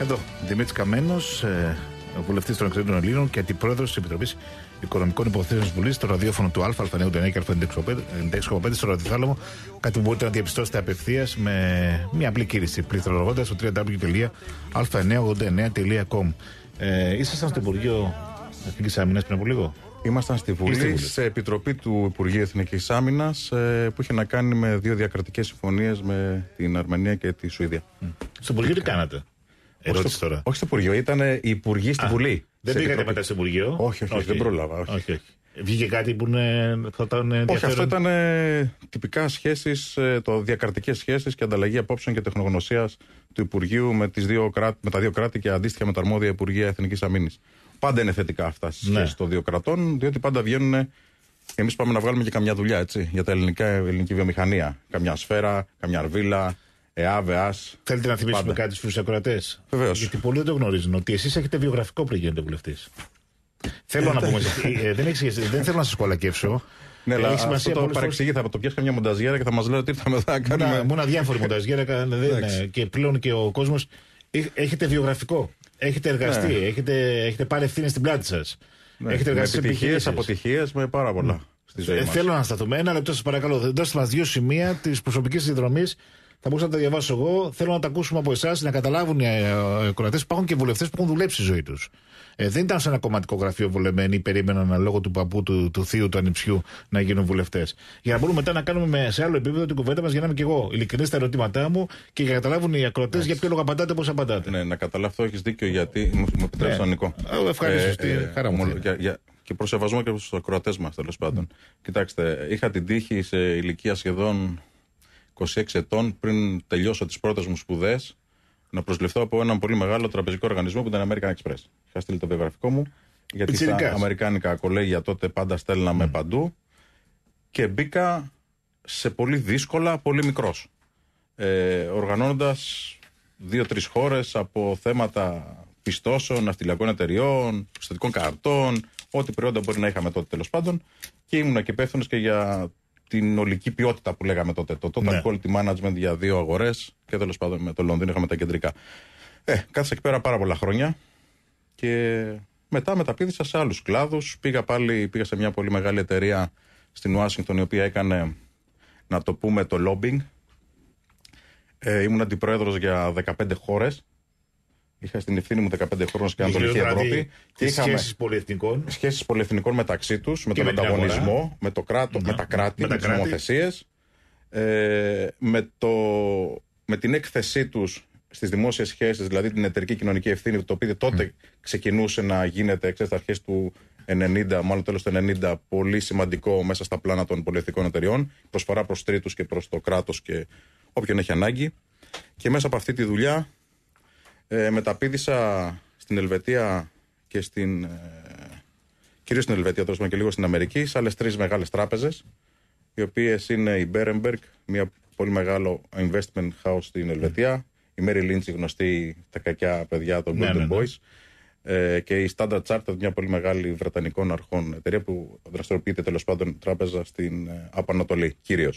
Εδώ, Δημήτρης Καμένος, ε, βουλευτής των Εξωτερικών Ελλήνων και αντιπρόεδρος της Επιτροπής Οικονομικών Υποθέσεων της Βουλής, στο ραδιόφωνο του ΑΛΦΑ, α και ΑΛΦΑ 965 στο ραδιοθάλαμο. Κάτι που μπορείτε να διαπιστώσετε απευθείας με μια απλή κήρυξη πληθωρολογώντα στο www.α989.com. Ε, ήσασταν στο Υπουργείο Εθνικής Άμυνας πριν από λίγο. Ήμασταν στη Βουλή, στη σε επιτροπή του Υπουργείου Εθνικής Άμυνας ε, που είχε να κάνει με δύο διακρατικές συμφωνίες με την Αρμενία και τη Σουηδία. Στο Υπουργείο τι κάνατε. Ερώτηση τώρα. Όχι στο Υπουργείο, ήταν οι Υπουργοί στην Βουλή. Δεν πήγατε μετά στο Υπουργείο. Όχι, όχι, δεν πρόλαβα. Βγήκε κάτι που είναι, θα ήταν ενδιαφέρον. Όχι, αυτό ήταν ε, τυπικά σχέσεις, ε, το διακρατικές σχέσεις και ανταλλαγή απόψεων και τεχνογνωσίας του Υπουργείου με, τις δύο με τα δύο κράτη και αντίστοιχα με τα αρμόδια Υπουργεία Εθνικής Αμήνης. Πάντα είναι θετικά αυτά στις ναι. σχέσεις των δύο κρατών, διότι πάντα βγαίνουν. Εμείς πάμε να βγάλουμε και καμιά δουλειά έτσι, για τα ελληνικά, ελληνική βιομηχανία. Καμιά σφαίρα, καμιά αρβίλα, ΕΑΒ, Θέλετε να θυμίσουμε πάντα. κάτι στους ακροατές. Βεβαίως. Γιατί πολλοί δεν το γνωρίζουν ότι εσείς έχετε βιογραφικό πριν γίνετε βουλευτής. Θέλω να πούμε. Ε, δεν, έχεις, ε, δεν θέλω να σας κολακεύσω. Ναι, ε, αλλά αυτό το παρεξηγεί, θα το πιάσεις καμιά μονταζιέρα και θα μας λέει ότι ήρθαμε εδώ να κάνουμε. Να, μούνα αδιάφορη μονταζιέρα. Ναι, ναι, και πλέον και ο κόσμος. Έχετε βιογραφικό. Έχετε εργαστεί. Ναι. Έχετε, έχετε πάρει ευθύνε στην πλάτη σας. Ναι, έχετε εργαστεί με επιτυχίε, αποτυχίες, με πάρα πολλά. Ναι. Στη ζωή ε, μας. Θέλω να σταθούμε. Ένα λεπτό, σας παρακαλώ. Δώστε μας δύο σημεία της προσωπικής συνδρομής θα μπορούσα να τα διαβάσω εγώ. Θέλω να τα ακούσουμε από εσάς, να καταλάβουν οι ε, ε, ακροατές. Υπάρχουν και βουλευτές που έχουν δουλέψει η ζωή τους. Ε, δεν ήταν σε ένα κομματικό γραφείο ή περίμεναν λόγω του παππού, του, του θείου, του ανιψιού να γίνουν βουλευτές. Για να μπορούμε μετά να κάνουμε σε άλλο επίπεδο την κουβέντα μας για να είμαι και εγώ ειλικρινής στα ερωτήματά μου και για να καταλάβουν οι ακροατές για ποιο λόγο απαντάτε όπω απαντάτε. Ναι, να καταλάβω, έχεις δίκιο γιατί. Μου, μου επιτρέψει ναι. Νικό. χαρά μου. Για, για, και προς σεβασμό και στου ακροατές μας, τέλος πάντων. Mm. Κοιτάξτε, είχα την τύχη σε ηλικία σχεδόν 26 ετών, πριν τελειώσω τις πρώτες μου σπουδές, να προσληφθώ από έναν πολύ μεγάλο τραπεζικό οργανισμό που ήταν American Express. Είχα στείλει το βιογραφικό μου, γιατί Πιτσιρικάς. στα Αμερικάνικα κολέγια τότε πάντα στέλναμε mm. παντού. Και μπήκα σε πολύ δύσκολα, πολύ μικρός. Ε, Οργανώνοντας δύο-τρει χώρες από θέματα πιστώσεων, ναυτιλιακών εταιριών, πιστοτικών καρτών, ό,τι προϊόντα μπορεί να είχαμε τότε τέλος πάντων. Και ήμουν και υπεύθυνος και για την ολική ποιότητα που λέγαμε τότε. Το total ναι. quality management για δύο αγορές και τέλος πάντων με το Λονδίνο είχαμε τα κεντρικά. Ε, κάθισα εκεί πέρα πάρα πολλά χρόνια και μετά μεταπίδησα σε άλλους κλάδους. Πήγα πάλι πήγα σε μια πολύ μεγάλη εταιρεία στην Ουάσιγκτον η οποία έκανε να το πούμε το lobbying. Ε, ήμουν αντιπρόεδρος για 15 χώρες. Είχα στην ευθύνη μου 15 χρόνια στην Ανατολική Ευρώπη. Και είχαμε σχέσεις πολυεθνικών. Σχέσεις πολυεθνικών μεταξύ τους, με τον ανταγωνισμό, με, το κράτο, με ναι. τα κράτη, με, τι νομοθεσίες. Ε, με, με την έκθεσή τους στις δημόσιες σχέσεις, δηλαδή την εταιρική κοινωνική ευθύνη, το οποίο τότε ναι. ξεκινούσε να γίνεται ξέρετε, αρχές του 90, μάλλον τέλος του 90, πολύ σημαντικό μέσα στα πλάνα των πολυεθνικών εταιριών. Προσφορά προς τρίτους και προς το κράτος και όποιον έχει ανάγκη. Και μέσα από αυτή τη δουλειά ε, μεταπίδησα στην Ελβετία και στην. Ε, κυρίως στην Ελβετία, τώρα και λίγο στην Αμερική, σε άλλες τρεις μεγάλες τράπεζες, οι οποίες είναι η Berenberg, μια πολύ μεγάλο investment house στην Ελβετία, η Mary Lynch, η γνωστή τα κακιά παιδιά των ναι, Golden ναι, ναι. Boys. Ε, και η Standard Chartered, μια πολύ μεγάλη βρετανικών αρχών εταιρεία που δραστηριοποιείται τέλος πάντων τράπεζα στην ε, Απανατολή κυρίω.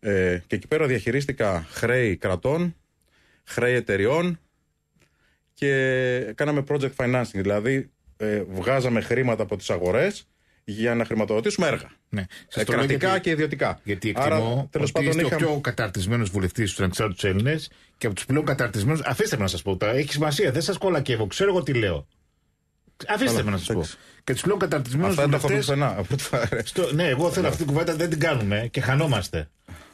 Ε, και εκεί πέρα διαχειρίστηκα χρέη κρατών, χρέη εταιριών, και κάναμε project financing. Δηλαδή, ε, βγάζαμε χρήματα από τις αγορές για να χρηματοδοτήσουμε έργα. Ναι. Ε, κρατικά και ιδιωτικά. Γιατί εκτιμώ Άρα, ότι είστε ο πιο καταρτισμένος βουλευτής του ανεξάρτητου Έλληνες και από τους πλέον καταρτισμένους. Αφήστε με να σας πω Έχει σημασία. Δεν σας κολακεύω. Ξέρω εγώ τι λέω. Αφήστε με να σας πω. Και τους πλέον καταρτισμένους Θα Αυτά δεν τα Ναι, εγώ θέλω αυτή την κουβέντα δεν την κάνουμε και χανόμαστε.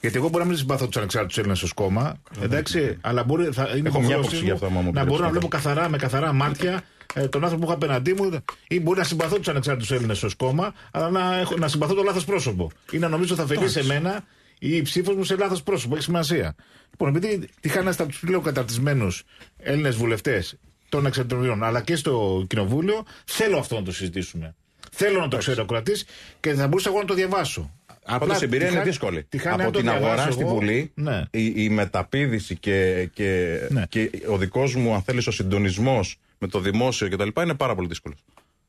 Γιατί εγώ μπορεί να μην συμπαθώ του ανεξάρτητου Έλληνε ω κόμμα. Ε, εντάξει, ναι. αλλά μπορεί, θα είναι Έχω μια άποψη Να μπορώ να βλέπω καθαρά, με καθαρά μάτια ε, τον άνθρωπο που έχω απέναντί μου, ή μπορεί να συμπαθώ τους ανεξάρτητου Έλληνες ως κόμμα, αλλά να, έχω, να συμπαθώ το λάθο πρόσωπο. Ή να νομίζω θα αφαιρεί σε μένα η μπορει να συμπαθω τους ανεξαρτητου ελληνε ως κομμα αλλα να εχω να συμπαθω το λαθο προσωπο η να νομιζω θα φεγγει σε μενα η ψηφο μου σε λάθος πρόσωπο. Έχει σημασία. Λοιπόν, επειδή είχα να από του πλέον καταρτισμένους Έλληνες βουλευτές των εξαρτητών, αλλά και στο κοινοβούλιο, θέλω αυτό να το συζητήσουμε. Θέλω να το ξέρω ο κρατή και θα μπορούσα εγώ να το διαβάσω. Απλώς η εμπειρία είναι δύσκολη. από την αγορά στη Βουλή, ναι. η, μεταπίδηση και, ναι. ο δικός μου, αν θέλεις, ο συντονισμός με το δημόσιο κτλ. είναι πάρα πολύ δύσκολο.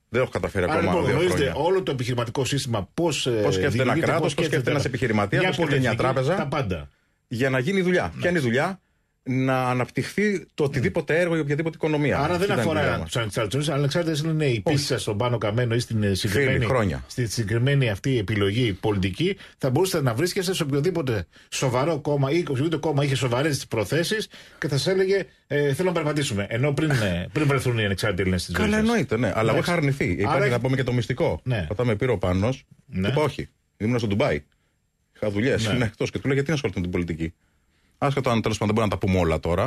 Δεν έχω καταφέρει Άρα, ακόμα. Λοιπόν, γνωρίζετε όλο το επιχειρηματικό σύστημα. Πώς ε, σκέφτεται ένα κράτος, πώς σκέφτεται ένα επιχειρηματία, πώς σκέφτεται μια τράπεζα. Τα πάντα. Για να γίνει δουλειά. Ναι. Ποια είναι η δουλειά, να αναπτυχθεί το οτιδήποτε έργο ή οποιαδήποτε οικονομία. Άρα δεν αφορά του ανεξάρτητου, αλλά ανεξάρτητε είναι πιστη σας στον πάνω καμένο ή στην ε, συγκεκριμένη, χρόνια. στη συγκεκριμένη αυτή επιλογή πολιτική. Θα μπορούσατε να βρίσκεστε σε οποιοδήποτε σοβαρό κόμμα ή οποιοδήποτε κόμμα είχε σοβαρές προθέσεις και θα σας έλεγε ε, Θέλω να περπατήσουμε. Ενώ πριν, ε, πριν βρεθούν οι ανεξάρτητοι Έλληνες ζωή. Καλά, εννοείται, ναι. Αλλά εγώ είχα αρνηθεί. Υπάρχει να πούμε και το μυστικό. Ναι. Όταν με πήρε ο πάνω, ναι. είπα όχι. Ήμουν στο Ντουμπάι. Είχα δουλειές. Ναι. Είναι εκτός και του λέω γιατί να με την πολιτική. Άσχετο αν τέλος πάντων δεν μπορούμε να τα πούμε όλα τώρα,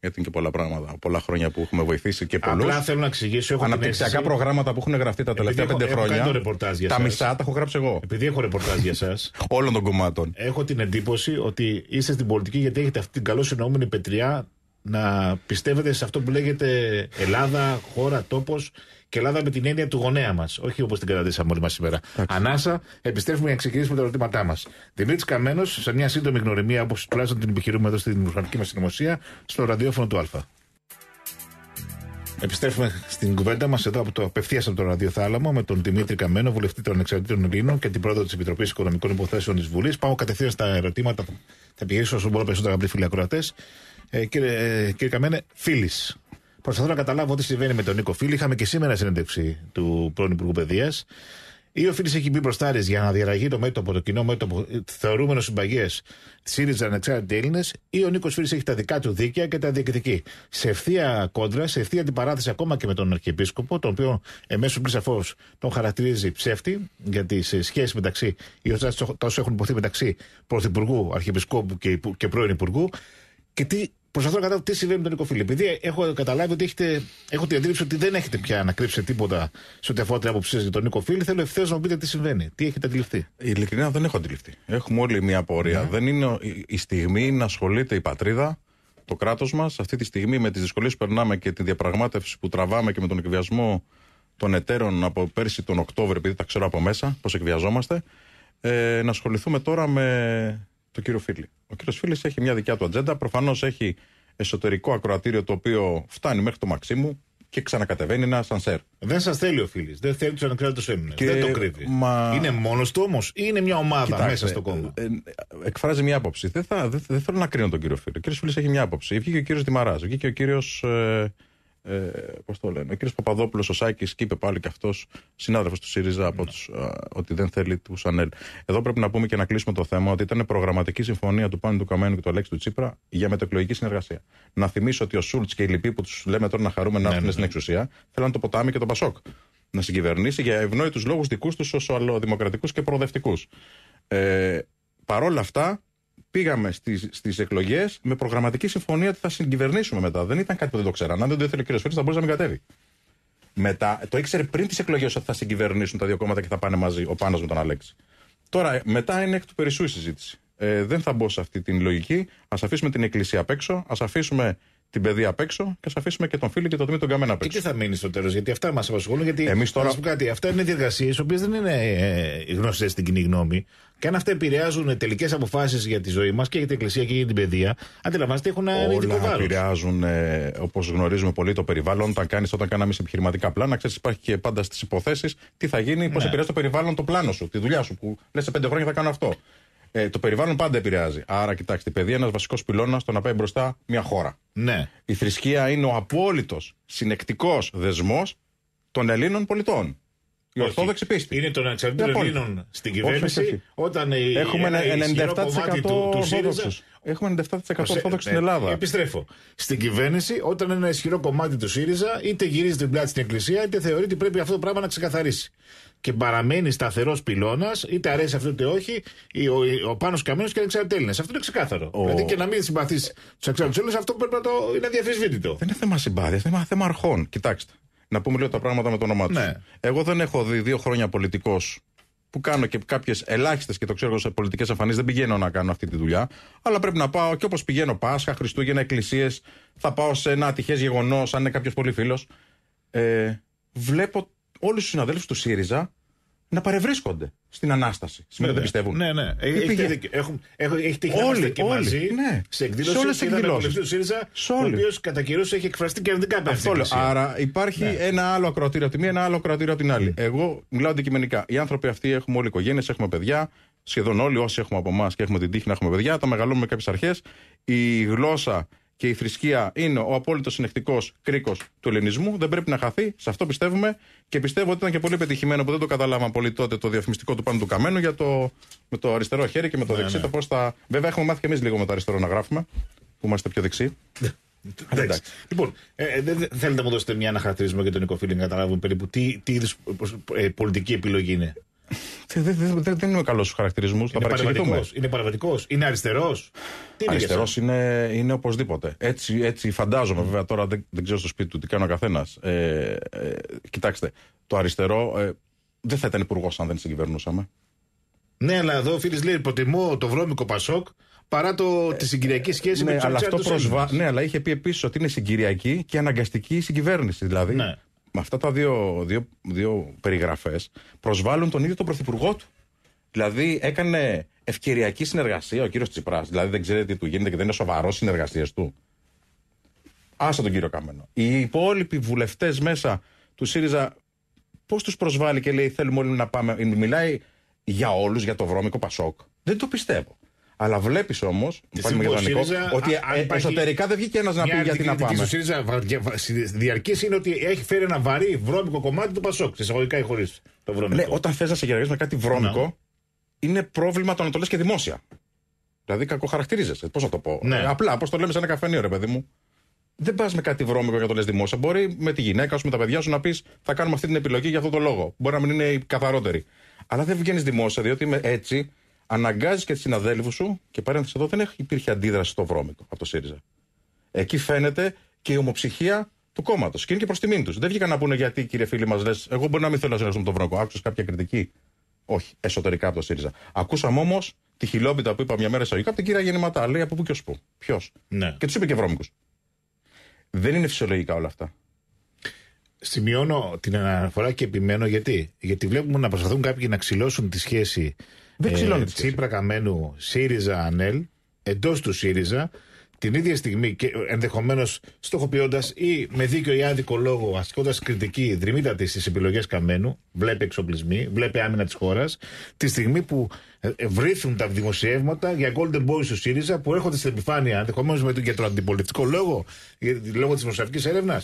γιατί είναι και πολλά πράγματα, πολλά χρόνια που έχουμε βοηθήσει και πολλούς. Απλά θέλω να εξηγήσω. Έχω Αναπτυξιακά αίσθηση... προγράμματα που έχουν γραφτεί τα τελευταία πέντε έχω χρόνια. Κάνει ρεπορτάζ για τα μισά τα έχω γράψει εγώ. Επειδή έχω ρεπορτάζ για εσά. Όλων των κομμάτων. Έχω την εντύπωση ότι είστε στην πολιτική γιατί έχετε αυτή την καλό συνόμενη πετριά να πιστεύετε σε αυτό που λέγεται Ελλάδα, χώρα, τόπος και Ελλάδα με την έννοια του γονέα μας. Όχι όπως την κρατήσαμε όλοι μας σήμερα. Ανάσα, επιστρέφουμε για να ξεκινήσουμε τα ερωτήματά μας. Δημήτρης Καμένος, σε μια σύντομη γνωριμία, όπως τουλάχιστον την επιχειρούμε εδώ στη δημοσιογραφική μας συνωμοσία, στο ραδιόφωνο του Α. Επιστρέφουμε στην κουβέντα μας εδώ από το απευθείας από το ραδιοθάλαμο με τον Δημήτρη Καμένο, βουλευτή των Εξαρτήτων Ελλήνων και την πρόεδρο της Επιτροπής Οικονομικών Υποθέσεων της Βουλής. Πάω κατευθείαν στα ερωτήματα. Θα πηγαίνω όσο μπορώ περισσότερο, αγαπητοί ακροατέ ε, κύριε, ε, κύριε Καμένε, φίλης. Προσπαθώ να καταλάβω τι συμβαίνει με τον Νίκο Φίλη. Είχαμε και σήμερα συνέντευξη του πρώην Υπουργού Παιδείας. Ή ο Φίλης έχει μπει μπροστά για να διαραγεί το μέτωπο, το κοινό μέτωπο, ε, θεωρούμενο συμπαγές της ΣΥΡΙΖΑ ανεξάρτητη Έλληνες, ή ο Νίκος Φίλης έχει τα δικά του δίκαια και τα διεκδικεί. Σε ευθεία κόντρα, σε ευθεία αντιπαράθεση ακόμα και με τον Αρχιεπίσκοπο, τον οποίο εμέσως πριν σαφώς τον χαρακτηρίζει ψεύτη, γιατί σε σχέση μεταξύ, οι τόσο έχουν υποθεί μεταξύ Πρωθυπουργού, Αρχιεπισκόπου και, και πρώην Υπουργού, και τι Προσπαθώ να καταλάβω τι συμβαίνει με τον Νίκο Φίλιππ. Επειδή έχω καταλάβει ότι έχετε, έχω την αντίληψη ότι δεν έχετε πια να κρύψετε τίποτα σε ό,τι αφορά την άποψή σας για τον Νίκο Φίλιππ, θέλω ευθέως να μου πείτε τι συμβαίνει. Τι έχετε αντιληφθεί. Ειλικρινά δεν έχω αντιληφθεί. Έχουμε όλη μια απορία. Ναι. Δεν είναι η στιγμή να ασχολείται η πατρίδα, το κράτος μας, αυτή τη στιγμή με τις δυσκολίες που περνάμε και τη διαπραγμάτευση που τραβάμε και με τον εκβιασμό των εταίρων από πέρσι τον Οκτώβριο, επειδή τα ξέρω από μέσα πώς εκβιαζόμαστε, ε, να ασχοληθούμε τώρα με το κύριο Φίλη. Ο κύριος Φίλη έχει μια δικιά του ατζέντα. Προφανώς έχει εσωτερικό ακροατήριο το οποίο φτάνει μέχρι το μαξίμου και ξανακατεβαίνει ένα σανσέρ. Δεν σας θέλει ο Φίλη. Δεν θέλει τους ανεξάρτητου έμεινε. Δεν το κρύβεις. Είναι μόνος του όμως ή είναι μια ομάδα μέσα στο κόμμα. Ε, ε, εκφράζει μια άποψη. Δεν, θα, δεν, δεν θέλω να κρίνω τον κύριο Φίλη. Ο κύριος Φίλη έχει μια άποψη. Βγήκε ο κύριος Δημαρά, βγήκε ο κύριος. Ε, ε, το λένε, ο κ. Παπαδόπουλος, ο Σάκης, και είπε πάλι και αυτός, συνάδελφος του ΣΥΡΙΖΑ, από ναι. τους, ότι δεν θέλει του ΑΝΕΛ. Εδώ πρέπει να πούμε και να κλείσουμε το θέμα ότι ήταν προγραμματική συμφωνία του Πάνου του Καμένου και του Αλέξη του Τσίπρα για μετεκλογική συνεργασία. Να θυμίσω ότι ο Σούλτ και οι λοιποί που τους λέμε τώρα να χαρούμε να ναι, έρθουν ναι, στην εξουσία θέλαν το ποτάμι και το Πασόκ να συγκυβερνήσει για ευνόητους λόγους δικούς τους σοσιαλδημοκρατικού και προοδευτικούς. Ε, Παρ' όλα αυτά, πήγαμε στις στις εκλογές με προγραμματική συμφωνία ότι θα συγκυβερνήσουμε μετά. Δεν ήταν κάτι που δεν το ξέραν. Αν δεν το ήθελε ο κ. Φίλιππ, θα μπορούσε να μην κατέβει. Μετά, το ήξερε πριν τις εκλογές ότι θα συγκυβερνήσουν τα δύο κόμματα και θα πάνε μαζί ο Πάνος με τον Αλέξη. Τώρα, μετά είναι εκ του περισσού η συζήτηση. Ε, δεν θα μπω σε αυτή την λογική. Ας αφήσουμε την Εκκλησία απ' έξω, ας αφήσουμε την παιδεία απ' έξω και θα αφήσουμε και τον φίλο και τον Δημήτρη Καμένα απ' έξω. Και τι θα μείνει στο τέλος, γιατί αυτά μας απασχολούν. Γιατί Εμείς τώρα... πω κάτι, αυτά είναι διαδικασίε οι οποίες δεν είναι ε, γνωστές στην κοινή γνώμη. Και αν αυτά επηρεάζουν τελικές αποφάσεις για τη ζωή μας και για την Εκκλησία και για την παιδεία, αντιλαμβάνεστε έχουν ένα ειδικό βάρος. επηρεάζουν, ε, όπως γνωρίζουμε πολύ, το περιβάλλον. Όταν κάνεις, όταν κάναμε επιχειρηματικά πλάνα, ξέρεις, υπάρχει και πάντα στις υποθέσεις τι θα γίνει, πώς ναι. επηρεάζει το περιβάλλον το πλάνο σου, τη δουλειά σου που λες σε πέντε χρόνια θα κάνω αυτό. Ε, το περιβάλλον πάντα επηρεάζει. Άρα, κοιτάξτε, παιδί, ένας βασικός πυλώνας στο να πάει μπροστά μια χώρα. Ναι. Η θρησκεία είναι ο απόλυτος συνεκτικός δεσμός των Ελλήνων πολιτών. Η Ορθόδοξη πίστη. Είναι των ανεξαρτήτων Ελλήνων στην κυβέρνηση. Όταν η, Έχουμε ένα, 97% του, Έχουμε 97% Ορθόδοξη ναι, στην Ελλάδα. Επιστρέφω. Στην κυβέρνηση, όταν ένα ισχυρό κομμάτι του ΣΥΡΙΖΑ είτε γυρίζει την πλάτη στην Εκκλησία, είτε θεωρεί ότι πρέπει αυτό το πράγμα να ξεκαθαρίσει. Και παραμένει σταθερός πυλώνας, είτε αρέσει αυτό είτε όχι, ο, ο, ο Πάνος Καμένο και οι Αυτό είναι ξεκάθαρο. Ο... Δηλαδή και να μην συμπαθείς τους Ανεξαρτέλνε, αυτό πρέπει να το είναι αδιαφεσβήτητο. Δεν είναι θέμα συμπάθειας, είναι θέμα αρχών. Κοιτάξτε. Να πούμε λίγο τα πράγματα με το όνομά τους. Ναι. Εγώ δεν έχω δει δύο χρόνια πολιτικός που κάνω και κάποιες ελάχιστες και το ξέρω σε πολιτικές εμφανίσεις. δεν πηγαίνω να κάνω αυτή τη δουλειά. Αλλά πρέπει να πάω και όπως πηγαίνω Πάσχα, Χριστούγεννα, Εκκλησίες, θα πάω σε ένα ατυχές γεγονός, αν είναι κάποιος πολύ φίλος. Ε, βλέπω όλους τους συναδέλφους του ΣΥΡΙΖΑ να παρευρίσκονται στην Ανάσταση. Σήμερα ναι, δεν πιστεύουν. Ναι, ναι. Ε, ε, έχει, έχουν, έχετε όλοι, και μαζί ναι. σε εκδήλωση σε ο οποίος κατά κυρίω έχει εκφραστεί και Άρα υπάρχει ναι. ένα άλλο ακροατήριο από τη μία, ένα άλλο ακροατήριο από την άλλη. Ναι. Εγώ μιλάω αντικειμενικά. Οι άνθρωποι αυτοί έχουμε όλοι οικογένειες, έχουμε παιδιά. Σχεδόν όλοι όσοι έχουμε από εμάς και έχουμε την τύχη να έχουμε παιδιά, τα μεγαλώνουμε με κάποιες αρχές. Η γλώσσα και η θρησκεία είναι ο απόλυτος συνεχτικό κρίκος του ελληνισμού. Δεν πρέπει να χαθεί. Σε αυτό πιστεύουμε. Και πιστεύω ότι ήταν και πολύ πετυχημένο που δεν το καταλάβαμε πολύ τότε το διαφημιστικό του πάνω του Καμένου για το, με το αριστερό χέρι και με το ναι, δεξί. Ναι. Το πώς θα... Βέβαια, έχουμε μάθει και εμείς λίγο με το αριστερό να γράφουμε, που είμαστε πιο δεξί. Εντάξει. Λοιπόν, ε, ε, δεν θέλετε να μου δώσετε μια αναχαρακτηρισμό για τον Νικό να καταλάβουμε περίπου τι, τι είδους ε, πολιτική επιλογή είναι. Δεν, δεν, δεν είμαι καλός στους χαρακτηρισμούς. Είναι παραβατικό, είναι αριστερό. Αριστερό είναι, είναι οπωσδήποτε. Έτσι, έτσι φαντάζομαι, βέβαια τώρα δεν, δεν ξέρω στο σπίτι του τι κάνει ο καθένας. Ε, ε, κοιτάξτε, το αριστερό ε, δεν θα ήταν υπουργός αν δεν συγκυβερνούσαμε. Ναι, αλλά εδώ ο Φίλης λέει: Προτιμώ το βρώμικο Πασόκ παρά το, ε, τη συγκυριακή ε, σχέση ναι, με τους αλλά Ναι, αλλά είχε πει επίσης ότι είναι συγκυριακή και αναγκαστική η συγκυβέρνηση. Δηλαδή, ναι με αυτά τα δύο, δύο, δύο περιγραφές προσβάλλουν τον ίδιο τον πρωθυπουργό του. Δηλαδή έκανε ευκαιριακή συνεργασία ο κύριος Τσιπράς. Δηλαδή δεν ξέρετε τι του γίνεται και δεν είναι σοβαρός συνεργασία του. Άσε τον κύριο Καμένο. Οι υπόλοιποι βουλευτές μέσα του ΣΥΡΙΖΑ πώς τους προσβάλλει και λέει θέλουμε όλοι να πάμε. Μιλάει για όλους, για το βρώμικο Πασόκ. Δεν το πιστεύω. Αλλά βλέπεις όμως, ότι ε, εσωτερικά δεν βγήκε ένας να πει γιατί να πάμε. Η διαρκή είναι ότι έχει φέρει ένα βαρύ βρώμικο κομμάτι του Πασόκ. Εισαγωγικά ή χωρίς το βρώμικο. Ναι, όταν θες να σε γεραγεί με κάτι βρώμικο, είναι πρόβλημα το να το λες και δημόσια. Δηλαδή κακοχαρακτηρίζεσαι. Πώς να το πω. Ναι. Ε, απλά, πώς το λέμε σε ένα καφενείο, ρε παιδί μου. Δεν πας με κάτι βρώμικο για το λες δημόσια. Μπορεί με τη γυναίκα σου, με τα παιδιά σου να πεις θα κάνουμε αυτή την επιλογή για αυτό το λόγο. Μπορεί να μην είναι η καθαρότερη. Αλλά δεν βγαίνεις δημόσια, διότι είμαι έτσι αναγκάζεις και τους συναδέλφους σου, και παρένθεση εδώ δεν έχει, υπήρχε αντίδραση στο βρώμικο από το ΣΥΡΙΖΑ. Εκεί φαίνεται και η ομοψυχία του κόμματος. Και είναι και προς τιμήν τους. Δεν βγήκαν να πούνε γιατί, κύριε φίλοι μας, λες, εγώ μπορεί να μην θέλω να συνεργαστώ με τον βρώμικο. Άκουσες κάποια κριτική. Όχι, εσωτερικά από το ΣΥΡΙΖΑ. Ακούσαμε όμως τη χιλόπιτα που είπα μια μέρα εισαγωγικά από την κυρία Γεννηματά. Λέει από πού και ως πού. Ποιος. Ναι. Και τους είπε και βρώμικους. Δεν είναι φυσιολογικά όλα αυτά. Σημειώνω την αναφορά και επιμένω γιατί. Γιατί βλέπουμε να προσπαθούν κάποιοι να ξυλώσουν τη σχέση δεν ε, ξυλώνει. Τσίπρα Καμένου, ΣΥΡΙΖΑ, ΑΝΕΛ, εντός του ΣΥΡΙΖΑ, την ίδια στιγμή και ενδεχομένως στοχοποιώντας ή με δίκιο ή άδικο λόγο, ασκώντας κριτική δρυμύτατη στις επιλογές Καμένου, βλέπει εξοπλισμοί, βλέπει άμυνα της χώρας, τη στιγμή που ε, ε, βρίθουν τα δημοσιεύματα για Golden Boys του ΣΥΡΙΖΑ που έρχονται στην επιφάνεια ενδεχομένως για τον αντιπολιτικό λόγο, λόγω της δημοσιογραφικής έρευνας.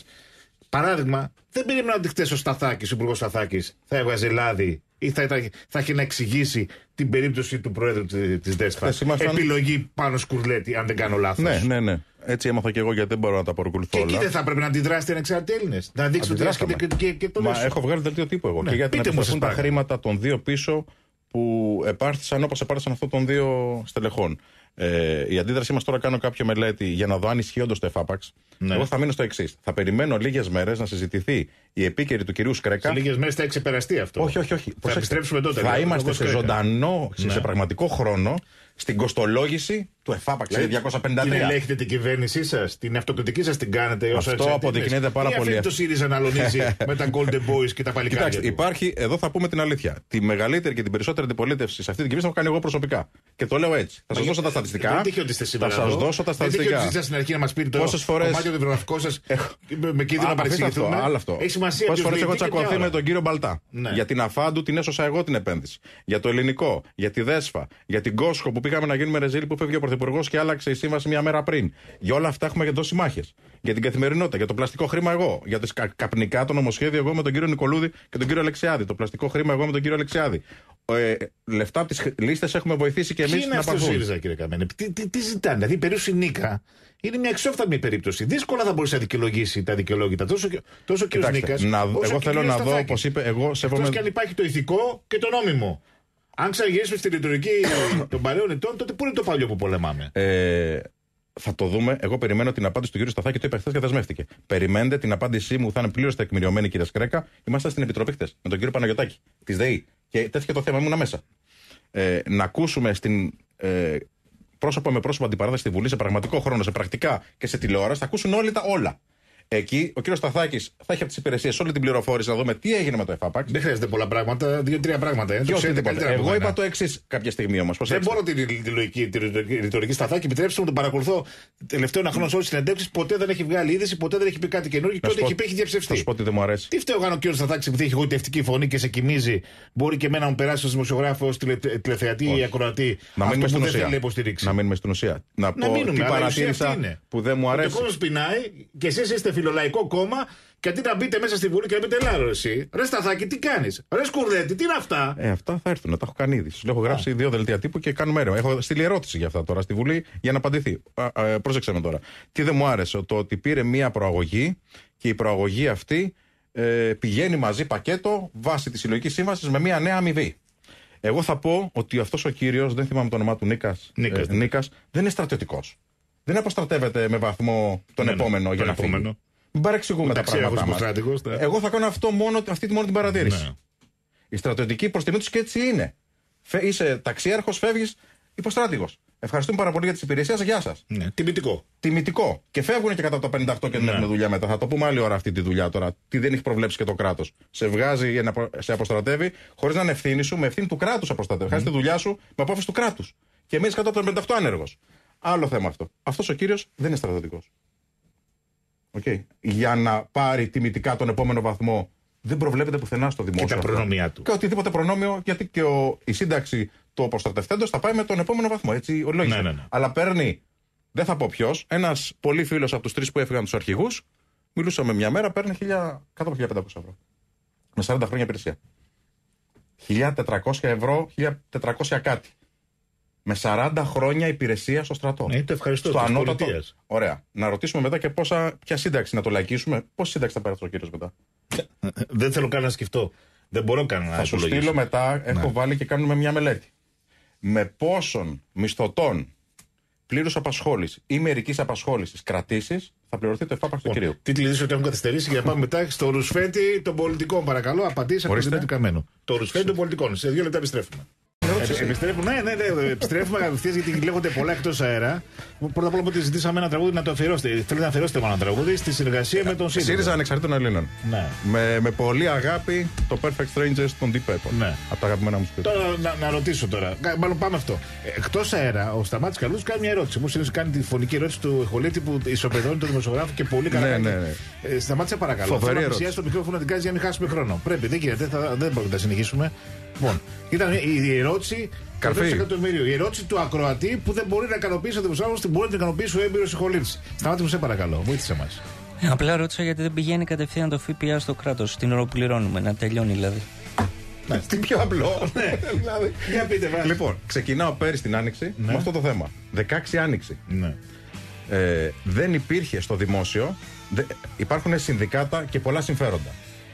Παράδειγμα, δεν περίμενα ότι χτε ο Σταθάκης, ο Υπουργός Σταθάκης, θα έβγαζε λάδι ή θα, θα, θα έχει να εξηγήσει την περίπτωση του Προέδρου τη ΔΕΣΠΑ. Ήμασταν... Επιλογή πάνω σκουρλέτη, αν δεν κάνω λάθος. Ναι, ναι, ναι. Έτσι έμαθα και εγώ γιατί δεν μπορώ να τα παρακολουθώ. Και εκεί δεν θα πρέπει να αντιδράσετε ανεξάρτητοι Έλληνες. Να δείξετε ότι και, και, και το Μα έχω βγάλει δελτίο τύπου εγώ. Ναι, και γιατί να μου τα χρήματα των δύο πίσω που επάρθησαν όπως επάρθησαν αυτών των δύο στελεχών. Ε, η αντίδρασή μας τώρα κάνω κάποια μελέτη για να δω αν ισχύει όντως το εφάπαξ. Ναι. Εγώ θα μείνω στο εξής. Θα περιμένω λίγες μέρες να συζητηθεί η επίκαιρη του κυρίου Σκρέκα. Σε λίγες μέρες θα εξεπεραστεί αυτό. Όχι, όχι, όχι. Θα τότε. Θα δηλαδή, είμαστε σε ζωντανό, σε ναι. πραγματικό χρόνο στην κοστολόγηση του ΕΦΑΠΑ, δηλαδή 253. Την ελέγχετε την κυβέρνησή σας, την αυτοκριτική σας την κάνετε ω Αυτό αποδεικνύεται πάρα πολύ. Γιατί το ΣΥΡΙΖΑ να λονίζει με τα Golden Boys και τα παλικάρια. Κοιτάξτε, υπάρχει, εδώ θα πούμε την αλήθεια. Τη μεγαλύτερη και την περισσότερη αντιπολίτευση σε αυτή την κυβέρνηση έχω κάνει εγώ προσωπικά. Και το λέω έτσι. Θα σας δώσω τα στατιστικά. Δεν τύχει ότι είστε Θα σας δώσω τα στατιστικά. Δεν στην αρχή να μας πείτε το κομμάτι σα με κίνδυνο να Άλλο αυτό. Πόσε φορές έχω τσακωθεί με τον κύριο Μπαλτά. Ναι. Για την Αφάντου την έσωσα εγώ την επένδυση. Για το ελληνικό, για τη Δέσφα, για την Κόσχο που πήγαμε να γίνουμε ρεζίλ που φεύγει ο Πρωθυπουργός και άλλαξε η σύμβαση μία μέρα πριν. Για όλα αυτά έχουμε δώσει μάχες. Για την καθημερινότητα, για το πλαστικό χρήμα εγώ. Για τις κα, καπνικά το νομοσχέδιο εγώ με τον κύριο Νικολούδη και τον κύριο Αλεξιάδη. Το πλαστικό χρήμα εγώ με τον κύριο Αλεξιάδη. Ε, λεφτά από τις λίστες έχουμε βοηθήσει και εμεί να παγούν. ΣΥΡΙΖΑ, κύριε Καμένη. Τι, τι, τι ζητάνε, δηλαδή η περίπτωση Νίκα είναι μια εξόφθαλμη περίπτωση. Δύσκολα θα μπορούσε να δικαιολογήσει τα δικαιολόγητα τόσο, τόσο Νίκα. Εγώ θέλω να δω, όπως είπε, εγώ σέβομαι. Εκτό και αν υπάρχει το ηθικό και το νόμιμο. Αν ξαναγυρίσουμε στη ρητορική των παλαιών ετών, τότε πού είναι το παλιό που πολεμάμε. Ε, θα το δούμε. Εγώ περιμένω την απάντηση του κ. Σταθάκη, το είπα χθες και δεσμεύτηκε. Περιμένετε την απάντησή μου, θα είναι πλήρως τεκμηριωμένη, κ. Σκρέκα. Είμαστε στην Επιτροπή χθες με τον κύριο Παναγιοτάκη της ΔΕΗ. Και τέθηκε το θέμα ήμουν μέσα. Ε, να ακούσουμε στην ε, πρόσωπο με πρόσωπο αντιπαράθεση στη Βουλή σε πραγματικό χρόνο, σε πρακτικά και σε τηλεόραση, θα ακούσουν όλοι τα όλα. Εκεί ο κύριος Σταθάκης θα έχει από τις υπηρεσίες όλη την πληροφόρηση να δούμε τι έγινε με το ΕΦΑΠΑΚ. Δεν χρειάζεται πολλά πράγματα, δύο-τρία πράγματα. Ε. Το ξέρετε καλύτερα. Εγώ είπα το εξής κάποια στιγμή όμως. Δεν μπορώ τη, τη, τη ρητορική Σταθάκη, επιτρέψτε μου τον παρακολουθώ τελευταίο ένα χρόνο σε όλες τις συνεντεύξεις. Ποτέ δεν έχει βγάλει είδηση, ποτέ δεν έχει πει κάτι καινούργιο και ό,τι έχει πει έχει διαψευστεί. Θα σου πω ότι δεν μου αρέσει. Τι φταίω αν ο κύριος Σταθάκης επειδή έχει γοητευτική φωνή και σε κοιμίζει, μπορεί και εμένα να μου περάσει ω δημοσιογράφο, ω τηλεθεατή ή ακροατή να μείνουμε στην ουσία. Να μείνουμε στην ουσία. Να μείνουμε παρατήρησα που δεν μου αρέσει. Ο φιλολαϊκό κόμμα και αντί να μπείτε μέσα στη Βουλή και να πείτε Λάρο, εσύ. Ρε Σταθάκη, τι κάνεις. Ρε Σκουρδέτη, τι είναι αυτά. Ε, αυτά θα έρθουν, τα έχω κάνει ήδη. Σου έχω γράψει δύο δελτία τύπου και κάνουμε έρευνα. Έχω στείλει ερώτηση για αυτά τώρα στη Βουλή για να απαντηθεί. πρόσεξε με τώρα. Τι δεν μου άρεσε, το ότι πήρε μία προαγωγή και η προαγωγή αυτή ε, πηγαίνει μαζί πακέτο βάσει της συλλογικής σύμβασης με μία νέα αμοιβή. Εγώ θα πω ότι αυτός ο κύριος, δεν θυμάμαι το όνομά του Νίκας, Νίκας, ε, ναι. δεν είναι στρατιωτικός. Δεν αποστρατεύεται με βαθμό τον ναι, ναι επόμενο ναι, για το να επόμενο. φύγει. Μην παρεξηγούμε τα πράγματα. Μας. Ναι. Εγώ θα κάνω αυτό μόνο, αυτή τη μόνο την παρατήρηση. Ναι. Η στρατιωτική προς τιμή τους και έτσι είναι. Είσαι ταξιέρχο, φεύγεις υποστράτηγο. Ευχαριστούμε πάρα πολύ για τις υπηρεσίες Γεια σας. Ναι. Τιμητικό. Τιμητικό. Και φεύγουν και κατά το 58 και δεν ναι. έχουν δουλειά μετά. Θα το πούμε άλλη ώρα αυτή τη δουλειά τώρα. Τι δεν έχει προβλέψει και το κράτος. Σε βγάζει, σε αποστρατεύει, χωρίς να είναι ευθύνη σου, με ευθύνη του κράτους αποστρατεύει. Mm. Χάσει τη δουλειά σου με απόφαση του κράτους. Και εμείς κατά το 58 άνεργος. Άλλο θέμα αυτό. Αυτός ο κύριος δεν είναι στρατιωτικός okay, για να πάρει τιμητικά τον επόμενο βαθμό δεν προβλέπεται πουθενά στο δημόσιο. Και τα προνόμια του. Και οτιδήποτε προνόμιο, γιατί και ο, η σύνταξη του προστατευτέντο θα πάει με τον επόμενο βαθμό. Έτσι ο ναι, ναι, ναι, Αλλά παίρνει, δεν θα πω ποιος, ένας πολύ φίλος από τους τρεις που έφυγαν τους αρχηγούς, μιλούσαμε μια μέρα, παίρνει κάτω από 1500 ευρώ. Με 40 χρόνια υπηρεσία. 1400 ευρώ, 1400 κάτι με 40 χρόνια υπηρεσία στο στρατό. Ναι, το ευχαριστώ. Στο ανώτατο. Ωραία. Να ρωτήσουμε μετά και πόσα, ποια σύνταξη να το λαϊκίσουμε. Πόση σύνταξη θα πάρει αυτό ο κύριο μετά. Δεν θέλω καν να σκεφτώ. Δεν μπορώ καν να Θα σου στείλω μετά. Έχω ναι. βάλει και κάνουμε μια μελέτη. Με πόσων μισθωτών πλήρους απασχόλησης ή μερικής απασχόλησης κρατήσεις θα πληρωθεί το εφάπαξ του κυρίου. Τι ειδήσει ότι έχουν καθυστερήσει για να πάμε μετά στο Ρουσφέντι των πολιτικών, παρακαλώ. Απαντήσει από το Ρουσφέντι Το ρουσφέντη των πολιτικών. Σε δύο λεπτά επιστρέφουμε. Ε, επιστρέφουμε, ναι, ναι, ναι, επιστρέφουμε απευθείας γιατί λέγονται πολλά εκτός αέρα. Πρώτα απ' όλα ότι ζητήσαμε ένα τραγούδι να το αφιερώσετε. Θέλετε να αφιερώσετε μόνο ένα τραγούδι στη συνεργασία με τον ε, Σύριο. ΣΥΡΙΖΑ Ανεξαρτήτων Ελλήνων. Ναι. Με, με πολύ αγάπη το Perfect Strangers των Deep Purple. Ναι. Από τα αγαπημένα μου σπίτια. Τώρα να, να ρωτήσω τώρα. Μάλλον πάμε αυτό. Εκτός αέρα, ο Σταμάτης Καλούς κάνει μια ερώτηση. Μου συνήθως κάνει τη φωνική ερώτηση του Χολίτη που ισοπεδώνει τον δημοσιογράφο και πολύ καλά. Ναι, ναι, ναι. Ε, Σταμάτησε παρακαλώ. Φοβερή ερώτηση. το μικρόφωνο την κάνει για να μην χάσουμε χρόνο. Πρέπει, δεν γίνεται, δεν μπορούμε να συνεχίσουμε. Λοιπόν, ήταν η ερώτηση Καρφί. Η ερώτηση του ακροατή που δεν μπορεί να ικανοποιήσει ο δημοσιογράφος, την μπορεί να ικανοποιήσει ο έμπειρος συγχωρήτη. Σταμάτη μου, σε παρακαλώ, βοήθησε μας. Απλά ρώτησα γιατί δεν πηγαίνει κατευθείαν το ΦΠΑ στο κράτος. Την ώρα που πληρώνουμε, να τελειώνει δηλαδή. Ναι, τι πιο απλό. ναι, δηλαδή, Για πείτε, βέβαια. Λοιπόν, ξεκινάω πέρυσι την άνοιξη ναι. με αυτό το θέμα. 16 άνοιξη. Ναι. Ε, δεν υπήρχε στο δημόσιο. υπάρχουν συνδικάτα και πολλά συμφέροντα.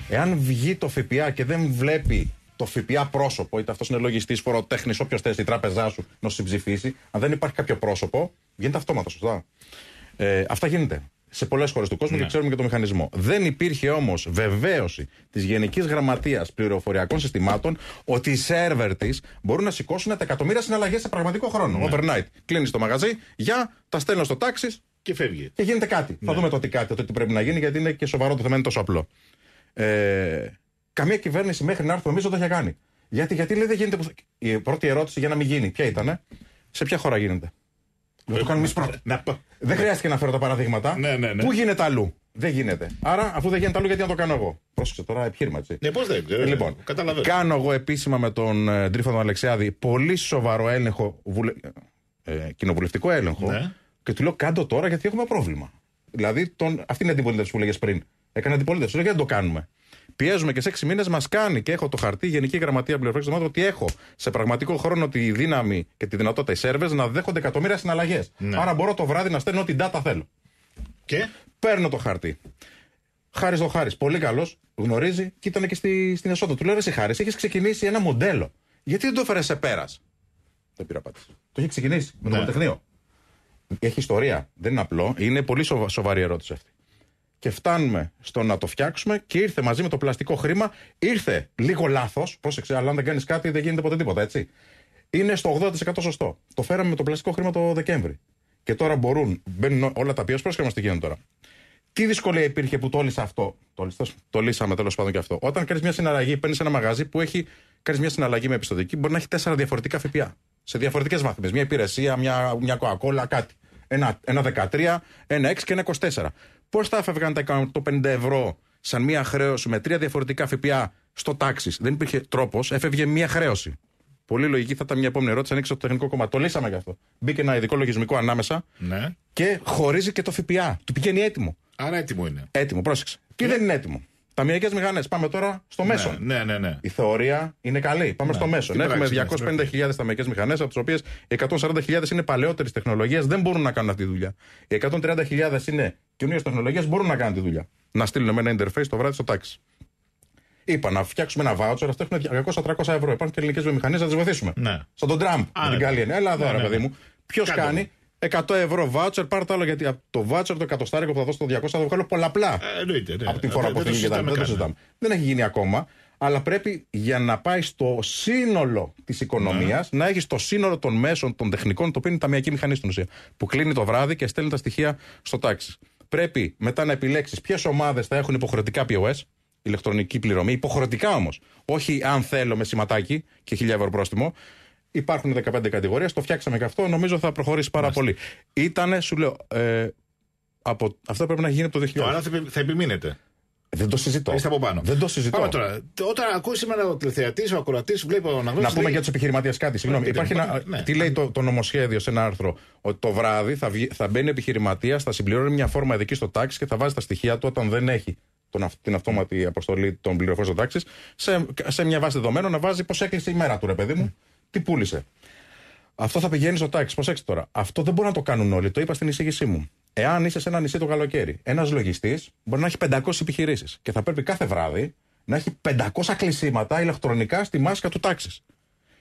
Εάν βγει το ΦΠΑ και δεν βλέπει το ΦΠΑ πρόσωπο, είτε αυτός είναι λογιστής, φοροτέχνης, όποιος θέλει, η τράπεζά σου να σου συμψηφίσει, αν δεν υπάρχει κάποιο πρόσωπο, γίνεται αυτόματα, σωστά. Ε, αυτά γίνεται σε πολλές χώρες του κόσμου ναι. και ξέρουμε και το μηχανισμό. Δεν υπήρχε όμως βεβαίωση της Γενικής Γραμματείας Πληροφοριακών Συστημάτων ότι οι σερβερ της μπορούν να σηκώσουν τα εκατομμύρια συναλλαγές σε πραγματικό χρόνο. Ναι. Overnight. Κλείνεις το μαγαζί, για, τα στέλνω στο τάξη. Και φεύγει. Και γίνεται κάτι. Ναι. Θα δούμε το τι κάτι, το πρέπει να γίνει, γιατί είναι και σοβαρό το θέμα, είναι τόσο απλό. Ε, Καμία κυβέρνηση μέχρι να έρθουμε εμεί δεν το είχε κάνει. Γιατί, γιατί λέει δεν γίνεται. Η πρώτη ερώτηση για να μην γίνει, ποια ήταν, ε? σε ποια χώρα γίνεται. Να το κάνουμε εμείς πρώτα. Ε, να... Δεν ναι. χρειάστηκε να φέρω τα παραδείγματα. Ναι, ναι, ναι. Πού γίνεται αλλού. Δεν γίνεται. Άρα, αφού δεν γίνεται αλλού, γιατί να το κάνω εγώ. Πρόσεξε τώρα, επιχείρημα έτσι. Ναι, πώς δεν ε, Λοιπόν, καταλαβαίνω. Κάνω εγώ επίσημα με τον ε, Τρίφανο Αλεξιάδη πολύ σοβαρό έλεγχο, βουλε... ε, κοινοβουλευτικό έλεγχο. Ναι. Και του λέω, κάντο τώρα γιατί έχουμε πρόβλημα. Δηλαδή, τον... αυτή είναι η αντιπολίτευση που λέγες πριν. Έκανε αντιπολίτευση. Λέω, γιατί δεν το κάνουμε. Πιέζουμε και σε έξι μήνες μας κάνει και έχω το χαρτί Γενική Γραμματεία Πληροφορικής Ομάδων ότι έχω σε πραγματικό χρόνο τη δύναμη και τη δυνατότητα οι σερβέ να δέχονται εκατομμύρια συναλλαγές. Ναι. Άρα μπορώ το βράδυ να στέλνω ό,τι data θέλω. Και παίρνω το χαρτί. Χάρης ο Χάρης, πολύ καλός, γνωρίζει και ήταν και στη, στην εσόδο. Του λέω: Εσύ Χάρης, έχεις ξεκινήσει ένα μοντέλο. Γιατί δεν το έφερες σε πέρας. Δεν πήρα Το έχει ξεκινήσει με το ναι. Πολυτεχνείο. Έχει ιστορία. Δεν είναι απλό. Είναι πολύ σοβα... σοβαρή ερώτηση αυτή και φτάνουμε στο να το φτιάξουμε και ήρθε μαζί με το πλαστικό χρήμα, ήρθε λίγο λάθος. Πρόσεξε, αλλά αν δεν κάνεις κάτι δεν γίνεται ποτέ τίποτα, έτσι. Είναι στο 80% σωστό. Το φέραμε με το πλαστικό χρήμα το Δεκέμβρη. Και τώρα μπορούν, μπαίνουν όλα τα ποιότητα. Πρόσεχε μα τι γίνεται τώρα. Τι δυσκολία υπήρχε που το λύσα αυτό. Το, λύσαμε, το λύσαμε τέλος πάντων και αυτό. Όταν κάνεις μια συναλλαγή, παίρνεις ένα μαγαζί που έχει κάνεις μια συναλλαγή με επιστοτική, μπορεί να έχει τέσσερα διαφορετικά ΦΠΑ. Σε διαφορετικές βαθμίδε. Μια υπηρεσία, μια, μια coca κάτι. Ένα, ένα 13, ένα 6 και ένα 24. Πώς θα έφευγαν τα 150 ευρώ σαν μία χρέωση με τρία διαφορετικά ΦΠΑ στο τάξη. Δεν υπήρχε τρόπος, έφευγε μία χρέωση. Πολύ λογική θα ήταν μια επόμενη ερώτηση, επομενη ερωτηση από το τεχνικό κομμάτι. Το λύσαμε γι' αυτό. Μπήκε ένα ειδικό λογισμικό ανάμεσα ναι. και χωρίζει και το ΦΠΑ. Του πηγαίνει έτοιμο. Άρα έτοιμο είναι. Έτοιμο, πρόσεξε. Και δεν είναι έτοιμο. Ταμιακέ μηχανές. Πάμε τώρα στο ναι, μέσο. Ναι, ναι, ναι. Η θεωρία είναι καλή. Πάμε ναι, στο μέσο. Έχουμε 250.000 ταμιακέ μηχανές, από τις οποίες 140.000 είναι παλαιότερες τεχνολογίες, δεν μπορούν να κάνουν αυτή τη δουλειά. Οι 130.000 είναι καινούριες τεχνολογίες, μπορούν να κάνουν τη δουλειά. Να στείλουν με ένα interface το βράδυ στο τάξη. Είπα να φτιάξουμε ένα voucher, αυτό έχουν 200-300 ευρώ. Υπάρχουν και ελληνικές βιομηχανίες να τις βοηθήσουμε. Ναι. Σαν τον Τραμπ, την Γαλλία. Έλα ναι, ρε ναι, παιδί ναι. μου. Ποιος κάνει, 100 ευρώ βάτσερ, πάρτε άλλο γιατί το βάτσερ το εκατοστάρικο που θα δώσω το 200 θα το βγάλω πολλαπλά. Ε, εννοείται, ναι. Από την φορά ε, που δεν και τα Δεν το ναι. συζητάμε. Δεν έχει γίνει ακόμα. Αλλά πρέπει για να πάει στο σύνολο της οικονομίας ναι. να έχει το σύνολο των μέσων, των τεχνικών, το οποίο είναι η ταμιακή μηχανή στην ουσία. Που κλείνει το βράδυ και στέλνει τα στοιχεία στο τάξη. Πρέπει μετά να επιλέξεις ποιες ομάδες θα έχουν υποχρεωτικά POS, ηλεκτρονική πληρωμή, υποχρεωτικά όμως. Όχι αν θέλω με σηματάκι και 1000 ευρώ πρόστιμο. Υπάρχουν 15 κατηγορίες, το φτιάξαμε και αυτό, νομίζω θα προχωρήσει πάρα Μάλιστα. πολύ. Ήτανε, σου λέω, ε, από, αυτό πρέπει να γίνει από το 2000. Το άλλο θα επιμείνετε. Δεν το συζητώ. Είστε από πάνω. Δεν το συζητώ. Πάμε τώρα. Όταν ακούει σήμερα ο τηλεθεατής, ο ακροατής, βλέπει ο Να πούμε λέει... για τους επιχειρηματίες κάτι. Συγγνώμη. Ναι, Υπάρχει ναι, ένα... ναι. Τι λέει το, το νομοσχέδιο σε ένα άρθρο. Ότι το βράδυ θα, βγει, θα μπαίνει επιχειρηματία, θα συμπληρώνει μια φόρμα ειδική στο τάξη και θα βάζει τα στοιχεία του όταν δεν έχει τον, την αυτόματη αποστολή των πληροφοριών στο τάξη σε, σε μια βάση δεδομένων να βάζει πώς έκλεισε η μέρα του, ρε παιδί μου. Mm τι πούλησε. Αυτό θα πηγαίνει στο τάξη. Προσέξτε τώρα. Αυτό δεν μπορούν να το κάνουν όλοι. Το είπα στην εισήγησή μου. Εάν είσαι σε ένα νησί το καλοκαίρι, ένας λογιστής μπορεί να έχει 500 επιχειρήσεις και θα πρέπει κάθε βράδυ να έχει 500 κλεισίματα ηλεκτρονικά στη μάσκα του τάξης.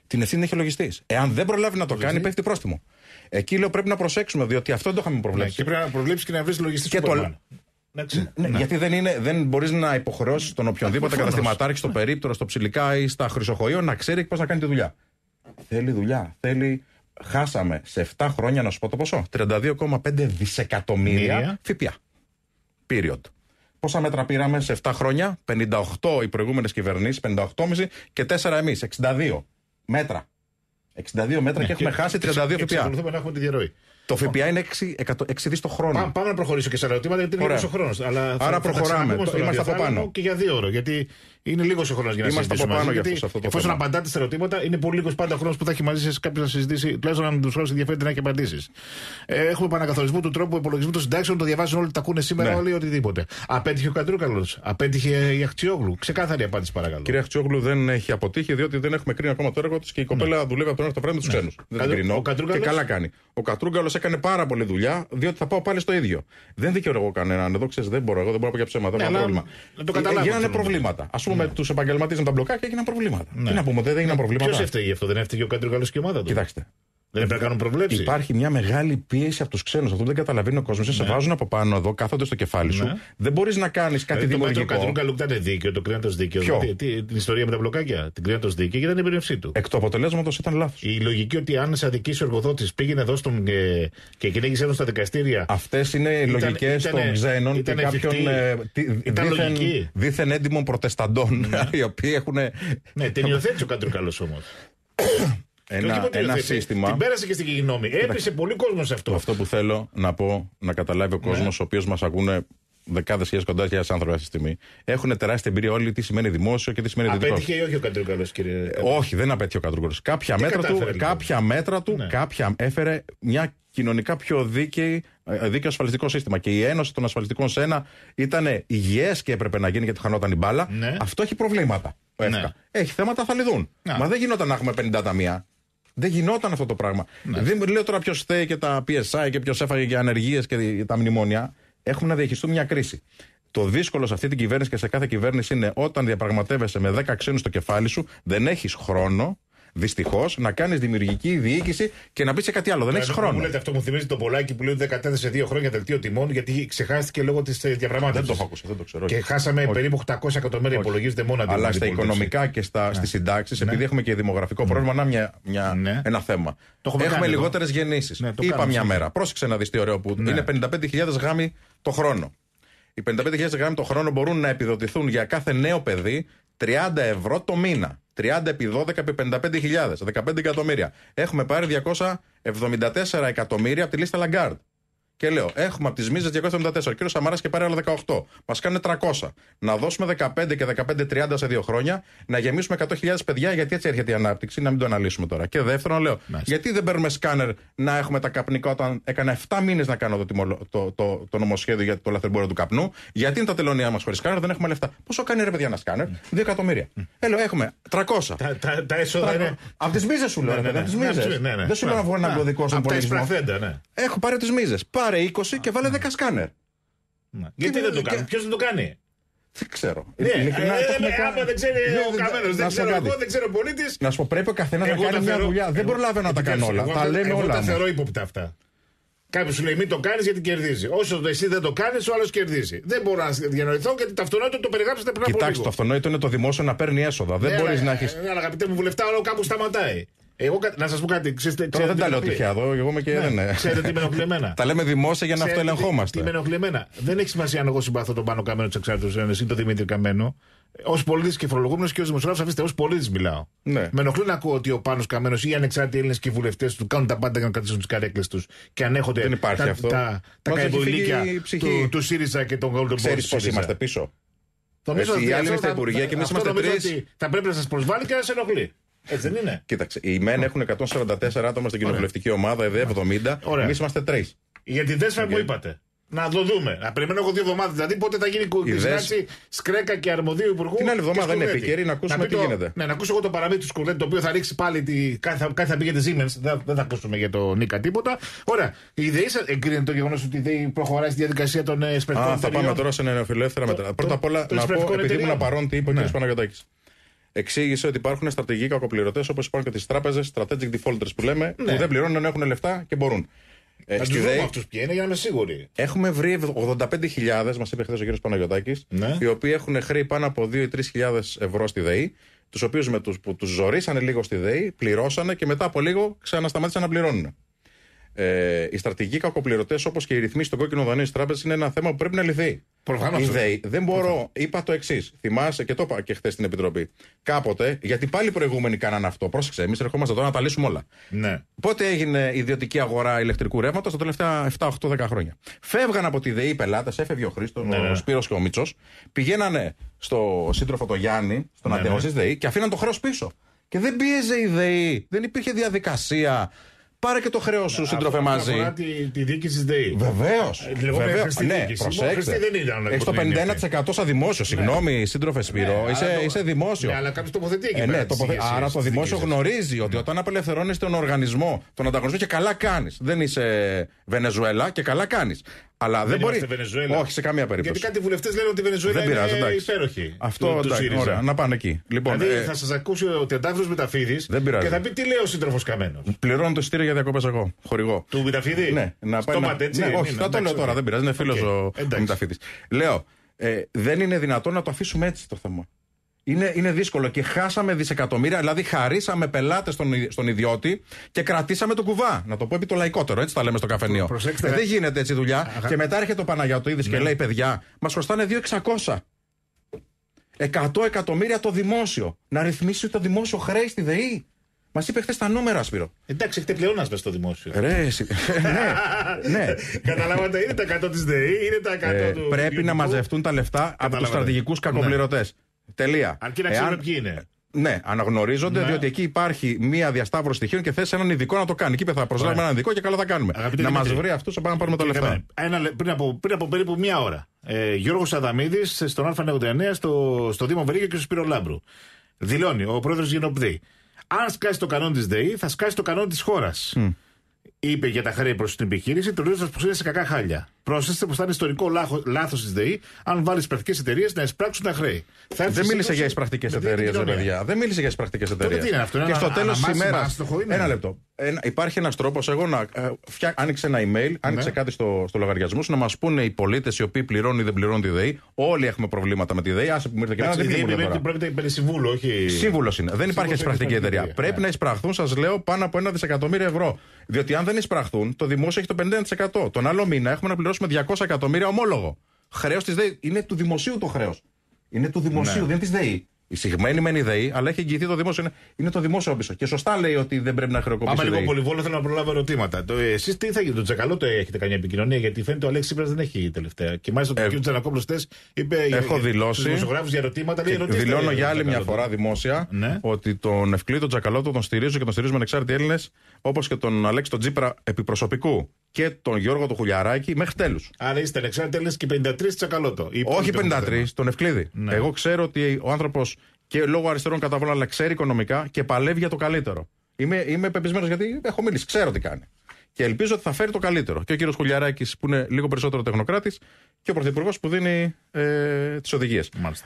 Την ευθύνη έχει ο λογιστής. Εάν δεν προλάβει να το κάνει, πέφτει πρόστιμο. Εκεί λέω πρέπει να προσέξουμε, διότι αυτό δεν το είχαμε προβλέψει. Ναι, και πρέπει να προβλέψεις και να βρεις λογιστή και το... Ναι, ναι, ναι, Γιατί δεν, είναι, δεν μπορείς να υποχρεώσεις τον οποιονδήποτε καταστηματάρχη στο περίπτωρο, στο ψηλικά ή στα χρυσοχωρίο να ξέρει πώς να κάνει τη δουλειά. Θέλει δουλειά. Θέλει χάσαμε σε 7 χρόνια, να σου πω το ποσό, 32,5 δισεκατομμύρια ΦΠΑ. Period. Πόσα μέτρα πήραμε σε 7 χρόνια, 58 οι προηγούμενες κυβερνήσεις, 58,5 και 4 εμεί, 62 μέτρα. 62 μέτρα και ναι, έχουμε χάσει 32 ΦΠΑ. να έχουμε τη διαρροή. Το ΦΠΑ είναι 6, δις το χρόνο. πάμε να προχωρήσω και σε ερωτήματα γιατί είναι ο χρόνος. Άρα προχωράμε. Θα από πάνω. Και για δύο ώρε, γιατί είναι λίγος ο χρόνος για να Είμαστε από πάνω αυτό, αυτό εφόσον θέμα. απαντάτε στα ερωτήματα, είναι πολύ λίγος πάντα χρόνος που θα έχει μαζί σας κάποιος να συζητήσει, τουλάχιστον αν του χρόνου ενδιαφέρεται να έχει απαντήσεις. Ε, έχουμε επανακαθορισμό του τρόπου υπολογισμού των συντάξεων, το διαβάζουν όλοι, τα ακούνε σήμερα ναι. όλοι, οτιδήποτε. Απέτυχε ο κατρουκαλο απέτυχε η Αχτσιόγλου. Ξεκάθαρη απάντηση παρακαλώ. Κυρία Αχτσιόγλου δεν έχει αποτύχει, διότι δεν έχουμε κρίνει ακόμα το έργο τη και η ναι. κοπέλα ναι. δουλεύει από τον ένα βράδυ τους ναι. ξένους. Δεν κρίνω. Και καλά κάνει. Ο Κατρούκαλο έκανε πάρα πολύ δουλειά, διότι θα πάω πάλι στο ίδιο. Δεν δικαιολογώ κανέναν εδώ, ξέρεις, δεν μπορώ, εγώ δεν μπορώ να πω για ψέματα. Ναι, προβλήματα. Ας ναι. με τους επαγγελματίες να τα μπλοκάκια και έγιναν προβλήματα. Ναι. Τι να πούμε, δεν έγιναν ναι. προβλήματα. Ποιος έφταιγε αυτό, δεν έφταιγε ο κέντρο καλό και η ομάδα του. Κοιτάξτε, δεν πρέπει να κάνουν προβλέψεις. Υπάρχει μια μεγάλη πίεση από τους ξένους. Αυτό δεν καταλαβαίνει ο κόσμος. Σε ναι. βάζουν από πάνω εδώ, κάθονται στο κεφάλι σου. Ναι. Δεν ε, μπορείς να κάνεις κάτι δηλαδή, δημιουργικό. Το μέτρο ήταν δίκαιο, το κρίνατο δίκαιο. τι, την ιστορία με τα μπλοκάκια. Την κρίνατο δίκαιο και ήταν η περιευσή του. Εκ του αποτελέσματος ήταν λάθος. Η λογική ότι αν σε αδικήσει ο εργοδότης πήγαινε εδώ στον, ε, και κυνήγησε εδώ στα δικαστήρια. Αυτές είναι οι λογικέ των ξένων και κάποιων ε, δίθεν έντιμων προτεσταντών ναι. οι οποίοι έχουν. Ναι, την υιοθέτησε ο καλός όμως. ένα, ένα σύστημα. Την πέρασε και στην κοινή γνώμη. Έπεισε πολύ κόσμος σε αυτό. Αυτό που θέλω να πω, να καταλάβει ο ναι. κόσμος, ο οποίος μας ακούνε δεκάδες χιλιάδες, κοντά χιλιάδες άνθρωποι αυτή τη στιγμή. Έχουν τεράστια εμπειρία όλοι τι σημαίνει δημόσιο και τι σημαίνει ιδιωτικό. Απέτυχε ή όχι ο Κατρούγκαλο, κύριε. Ε, όχι, δεν απέτυχε ο Κατρούγκαλο. Κάποια, μέτρα του, λοιπόν. κάποια μέτρα του ναι. κάποια έφερε μια κοινωνικά πιο δίκαιη, ε, δίκαιο ασφαλιστικό σύστημα. Και η Ένωση των Ασφαλιστικών σε ένα ήταν υγιές και έπρεπε να γίνει γιατί χανόταν η μπάλα. Ναι. Αυτό έχει προβλήματα. Ναι. Έχει θέματα, θα λυθούν. Μα δεν γινόταν να έχουμε 50 ταμεία. Δεν γινόταν αυτό το πράγμα. Ναι. Δεν λέω τώρα ποιος θέει και τα PSI και ποιος έφαγε για ανεργίες και τα μνημόνια. Έχουμε να διαχειριστούμε μια κρίση. Το δύσκολο σε αυτή την κυβέρνηση και σε κάθε κυβέρνηση είναι όταν διαπραγματεύεσαι με 10 ξένους στο κεφάλι σου, δεν έχεις χρόνο δυστυχώς να κάνεις δημιουργική διοίκηση και να μπει σε κάτι άλλο. Δεν έχεις χρόνο. Μου λέτε, αυτό μου θυμίζει τον πολλάκι που λέει 14 σε δύο χρόνια δελτίο τιμών γιατί ξεχάστηκε λόγω της ε, διαπραγμάτευσης. Δεν το έχω ακούσει, δεν το ξέρω. Και χάσαμε όχι. περίπου 800 εκατομμύρια, υπολογίζεται μόνο αντί Αλλά στα οικονομικά και στα, ναι. στις συντάξεις, ναι. επειδή έχουμε και δημογραφικό ναι. πρόβλημα, να μια, μια, ναι. ένα θέμα. έχουμε λιγότερες γεννήσεις. Είπα μια μέρα. Πρόσεξε να δεις τι ωραίο που είναι 55.000 γάμοι το χρόνο. Οι 55.000 γράμμοι το χρόνο μπορούν να επιδοτηθούν για κάθε νέο παιδί 30 ευρώ το μήνα. 30 επί 12 επί 55.000, 15 εκατομμύρια. Έχουμε πάρει 274 εκατομμύρια από τη λίστα Λαγκάρντ. Και λέω, έχουμε από τις μίζες 274. Κύριος Σαμαράς και πάρει άλλα 18. Μα κάνουν 300. Να δώσουμε 15 και 15-30 σε δύο χρόνια, να γεμίσουμε 100.000 παιδιά, γιατί έτσι έρχεται η ανάπτυξη, να μην το αναλύσουμε τώρα. Και δεύτερον, λέω, Μάλιστα. γιατί δεν παίρνουμε σκάνερ να έχουμε τα καπνικά όταν έκανα 7 μήνες να κάνω το, το, το, το, νομοσχέδιο για το λαθρεμπόριο του καπνού, γιατί είναι τα τελωνία μας χωρίς σκάνερ, δεν έχουμε λεφτά. Πόσο κάνει ρε παιδιά ένα σκάνερ, 2 εκατομμύρια. Mm. έχουμε 300. Τα, έσοδα είναι. Από τις μίζες σου λέω, ναι, ναι, ναι. δεν σου λέω να βγω ένα κωδικό στον πολιτισμό. Έχω πάρει τις μίζες. Πάρε 20 και βάλε 10 ναι. σκάνερ. Ναι. Γιατί δεν το κάνει, ποιος δεν το κάνει. Δεν ξέρω. Ναι, Ειλικρινά, ε, ε, ε, ε, άμα δεν ξέρει ναι, ο καμένος, δεν ξέρω εγώ, δεν ξέρω πολίτης. Να σου πω, πρέπει ο καθένας να κάνει μια δουλειά. Δεν προλάβαινα να τα κάνω όλα. Τα λέμε όλα. τα θεωρώ ύποπτα αυτά. Κάποιος σου λέει: Μην το κάνεις γιατί κερδίζει. Όσο το εσύ δεν το κάνεις, ο άλλος κερδίζει. Δεν μπορώ να διανοηθώ γιατί το αυτονόητο το περιγράψατε πριν από λίγο. Κοιτάξτε, το αυτονόητο είναι το δημόσιο να παίρνει έσοδα. Δεν μπορεί να έχεις. Ναι, αγαπητέ μου βουλευτά, όλο κάπου σταματάει. Εγώ, να σας πω κάτι. Ξέρετε, Τώρα δεν τα λέω τυχαία εδώ. Εγώ είμαι και ναι. δεν. Ξέρετε τι με ενοχλεί εμένα. τα λέμε δημόσια για να αυτοελεγχόμαστε. Τι με ενοχλεί Δεν έχει σημασία αν εγώ συμπαθώ τον πάνω Καμένο της Εξάρτητος Ένωση ή τον Δημήτρη Καμένο. Ως πολίτης και φορολογούμενος και ως δημοσιογράφος, αφήστε, ως πολίτης μιλάω. Ναι. Με ενοχλεί να ακούω ότι ο πάνω Καμένος ή οι ανεξάρτητοι Έλληνες και οι βουλευτές του κάνουν τα πάντα για να κρατήσουν τις καρέκλες τους και ανέχονται δεν υπάρχει τα, αυτό. τα, τα του, του ΣΥΡΙΖΑ και τον Golden Boys. Ξέρεις πώς είμαστε πίσω. Νομίζω ότι οι άλλοι είναι και εμείς είμαστε τρει. Θα πρέπει να σας προσβάλλει και να σε ενοχλεί. Έτσι δεν είναι. Κοίταξε, οι ΜΕΝ έχουν 144 άτομα στην κοινοβουλευτική ομάδα, ΕΔΕ 70. Εμείς είμαστε τρεις. Για την τέσσερα που είπατε. Να το δούμε. Να περιμένω εγώ δύο εβδομάδες. Δηλαδή πότε θα γίνει η συνάντηση Σκρέκα και αρμοδίου υπουργού. Την άλλη εβδομάδα είναι επικαιρή να ακούσουμε να τι το, γίνεται. Ναι, να ακούσω εγώ το παραμύθι του Σκουρδέτη το οποίο θα ρίξει πάλι. Τη, κάτι, θα, κάτι θα πήγε τη Siemens. Δεν, δεν θα ακούσουμε για το Νίκα τίποτα. Ωραία. Η ΔΕΗ εγκρίνεται το γεγονός ότι η προχωράει στη διαδικασία των ε, εσπερικών. Α, θα πάμε τώρα σε νεοφιλελεύθερα μετά. Πρώτα απ' όλα να πω, επειδή ήμουν παρόν, τι είπε ο ναι. κ. Παναγιοτάκη εξήγησε ότι υπάρχουν στρατηγικοί κακοπληρωτές όπως υπάρχουν και τις τράπεζες, strategic defaulters που λέμε, ναι. που δεν πληρώνουν έχουν λεφτά και μπορούν. Ε, να αυτούς ποιοι είναι για να είμαι σίγουροι. Έχουμε βρει 85.000, μας είπε χθες ο κ. Παναγιοτάκη, ναι. οι οποίοι έχουν χρέη πάνω από 2-3.000 ευρώ στη ΔΕΗ, τους οποίους τους, που τους ζωρίσανε λίγο στη ΔΕΗ, πληρώσανε και μετά από λίγο ξανασταμάτησαν να πληρώνουν ε, οι στρατηγικοί κακοπληρωτές, όπως και οι ρυθμίσεις των κόκκινων δανείων τη τράπεζα, είναι ένα θέμα που πρέπει να λυθεί. Προφανώς. Ναι. Δεν μπορώ, Προφανώς. είπα το εξής. Θυμάσαι και το είπα και χθες στην Επιτροπή. Κάποτε, γιατί πάλι προηγούμενοι κάνανε αυτό. Πρόσεξε, εμείς ερχόμαστε εδώ να τα λύσουμε όλα. Ναι. Πότε έγινε η ιδιωτική αγορά ηλεκτρικού ρεύματος τα τελευταία 7, 8, 10 χρόνια. Φεύγαν από τη ΔΕΗ οι πελάτες, έφευγε ο Χρήστος, ναι, ο ναι. Σπύρος και ο Μίτσο, πηγαίνανε στο σύντροφο το Γιάννη, στον ναι, ναι. ΔΕΗ και αφήναν το χρέος πίσω. Και δεν πίεζε η ΔΕΗ, δεν υπήρχε διαδικασία πάρε και το χρέος σου συντροφέ μαζί. τη, δίκη τη ΔΕΗ. Ε, Βεβαίω. Ναι, προσέξτε. Έχεις το 51% σαν δημόσιο. Ναι. Συγγνώμη, σύντροφε ναι, Σπύρο, είσαι δημόσιο. Ναι, αλλά κάποιος τοποθετεί εκεί. Ε, Άρα το δημόσιο γνωρίζει ότι όταν απελευθερώνεις τον οργανισμό, τον ανταγωνισμό και καλά κάνεις. Δεν είσαι Βενεζουέλα και καλά κάνεις. Αλλά δεν, δεν μπορεί. Βενεζουέλα. Όχι, σε καμία περίπτωση. Γιατί κάτι βουλευτές λένε ότι η Βενεζουέλα δεν πειράζει, είναι εντάξει. υπέροχη. Αυτό του, εντάξει, ωραία, να πάνε εκεί. Λοιπόν, δηλαδή ε... θα σας ακούσει ο Τεντάφυλλος Μεταφίδη και θα πει τι λέει ο σύντροφος Καμένος. Πληρώνω το ειστήριο για διακοπές εγώ. Χορηγό. Του Μεταφίδη. Ναι, να πάει. Να... Έτσι, ναι, όχι, θα το λέω τώρα, δεν πειράζει. Είναι φίλος ο Μεταφίδη. Λέω, ε, δεν είναι δυνατόν να το αφήσουμε έτσι το θέμα. Είναι, είναι δύσκολο και χάσαμε δισεκατομμύρια, δηλαδή χαρίσαμε πελάτες στον, στον ιδιώτη και κρατήσαμε τον κουβά. Να το πω επί το λαϊκότερο, έτσι τα λέμε στο καφενείο. Προσέξτε. Ε, δεν γίνεται έτσι δουλειά. Αγα... Και μετά έρχεται ο Παναγιατοίδης ναι. και λέει: Παιδιά, μας κοστάνε 2.600. 100 εκατομμύρια το δημόσιο. Να ρυθμίσει το δημόσιο χρέη στη ΔΕΗ. Μας είπε χθες τα νούμερα, Σπύρο. Εντάξει, έχετε πλεόνασμα στο δημόσιο. Ρε, ε, ναι, ναι. Καταλάβατε, είναι τα 100 της ΔΕΗ, είναι τα 100 ε, του. Πρέπει να μαζευτούν τα λεφτά από τους στρατηγικού κακοπληρωτέ. Ναι. Τελεία. Αρκεί να ξέρουμε ποιοι είναι. Ναι, αναγνωρίζονται, ναι. διότι εκεί υπάρχει μία διασταύρωση στοιχείων και θες έναν ειδικό να το κάνει. Εκεί θα προσλάβουμε έναν ειδικό και καλά θα κάνουμε. να μας βρει αυτού, θα πάμε να πάρουμε τα λεφτά. Ένα, πριν, από, περίπου μία ώρα. Ε, Γιώργος Αδαμίδης στον Α99 στο, στο Δήμο Βερίγιο και στο Σπύρο Λάμπρου. Δηλώνει ο πρόεδρος Γενοπδή. Αν σκάσει το κανόν της ΔΕΗ, θα σκάσει το κανόν της χώρας. Είπε για τα χρέη προς την επιχείρηση, τουλάχιστον πως είναι σε κακά χάλια. Προσέξτε πως θα είναι ιστορικό λάθος της ΔΕΗ αν βάλεις πρακτικές εταιρείες να εισπράξουν τα χρέη. δεν μίλησε για εισπρακτικέ εταιρείε, ρε παιδιά. Δεν μίλησε για εισπρακτικές εταιρείε. Τι είναι αυτό, είναι Και στο τέλος της ημέρα. Ένα λεπτό. Ένα, ε, υπάρχει ένας τρόπος, εγώ να. Ε, άνοιξε ένα email, άνοιξε ναι. κάτι στο, στο λογαριασμό σου να μας πούνε οι πολίτες οι οποίοι πληρώνουν ή δεν πληρώνουν τη ΔΕΗ. Όλοι έχουμε προβλήματα με τη ΔΕΗ. Άσε που μείνετε και να δεν Πρόκειται περί συμβούλου, όχι. Σύμβουλος είναι. Δεν υπάρχει εισπρακτική εταιρεία. Πρέπει ε. να εισπραχθούν, σας λέω, πάνω από ένα δισεκατομμύριο ευρώ. Διότι αν δεν εισπραχθούν, το δημόσιο έχει το 50%. Τον άλλο μήνα έχουμε να πληρώσουμε με 200 εκατομμύρια ομόλογο. Χρέος της ΔΕΗ. Είναι του δημοσίου το χρέος. Είναι του δημοσίου, ναι. δεν της ΔΕΗ. Εισηγμένη μεν η ΔΕΗ, αλλά έχει εγγυηθεί το δημόσιο. Είναι το δημόσιο πίσω. Και σωστά λέει ότι δεν πρέπει να χρεοκοπήσει. Πάμε λίγο πολυβόλο, θέλω να προλάβω ερωτήματα. Ε, Εσείς τι θα γίνει, τον Τσακαλό το έχετε κάνει επικοινωνία, γιατί φαίνεται ο Αλέξης Σύμπρα δεν έχει τελευταία. Και μάλιστα ο ε, κ. Τζανακόπλο χθες είπε. Ε, έχω δηλώσει. δημοσιογράφους για ερωτήματα. Λέει, δηλώνω για άλλη μια φορά δημόσια ναι. ότι τον Ευκλήτο Τσακαλώτο τον στηρίζω και τον στηρίζουμε ανεξάρτητοι Έλληνες, όπως και τον Αλέξη τον Τσίπρα επιπροσωπικού και τον Γιώργο του Χουλιαράκη μέχρι τέλους. Άρα είστε ανεξάρτητοι Έλληνες και 53 Τσακαλώτο. Όχι 53, ναι. τον Ευκλήδη. Ναι. Εγώ ξέρω ότι ο άνθρωπος και λόγω αριστερών καταβολών, αλλά ξέρει οικονομικά και παλεύει για το καλύτερο. Είμαι, είμαι πεπισμένος γιατί έχω μιλήσει, ξέρω τι κάνει. Και ελπίζω ότι θα φέρει το καλύτερο. Και ο κύριος Χουλιαράκης, που είναι λίγο περισσότερο τεχνοκράτης, και ο πρωθυπουργός που δίνει ε, τις οδηγίες.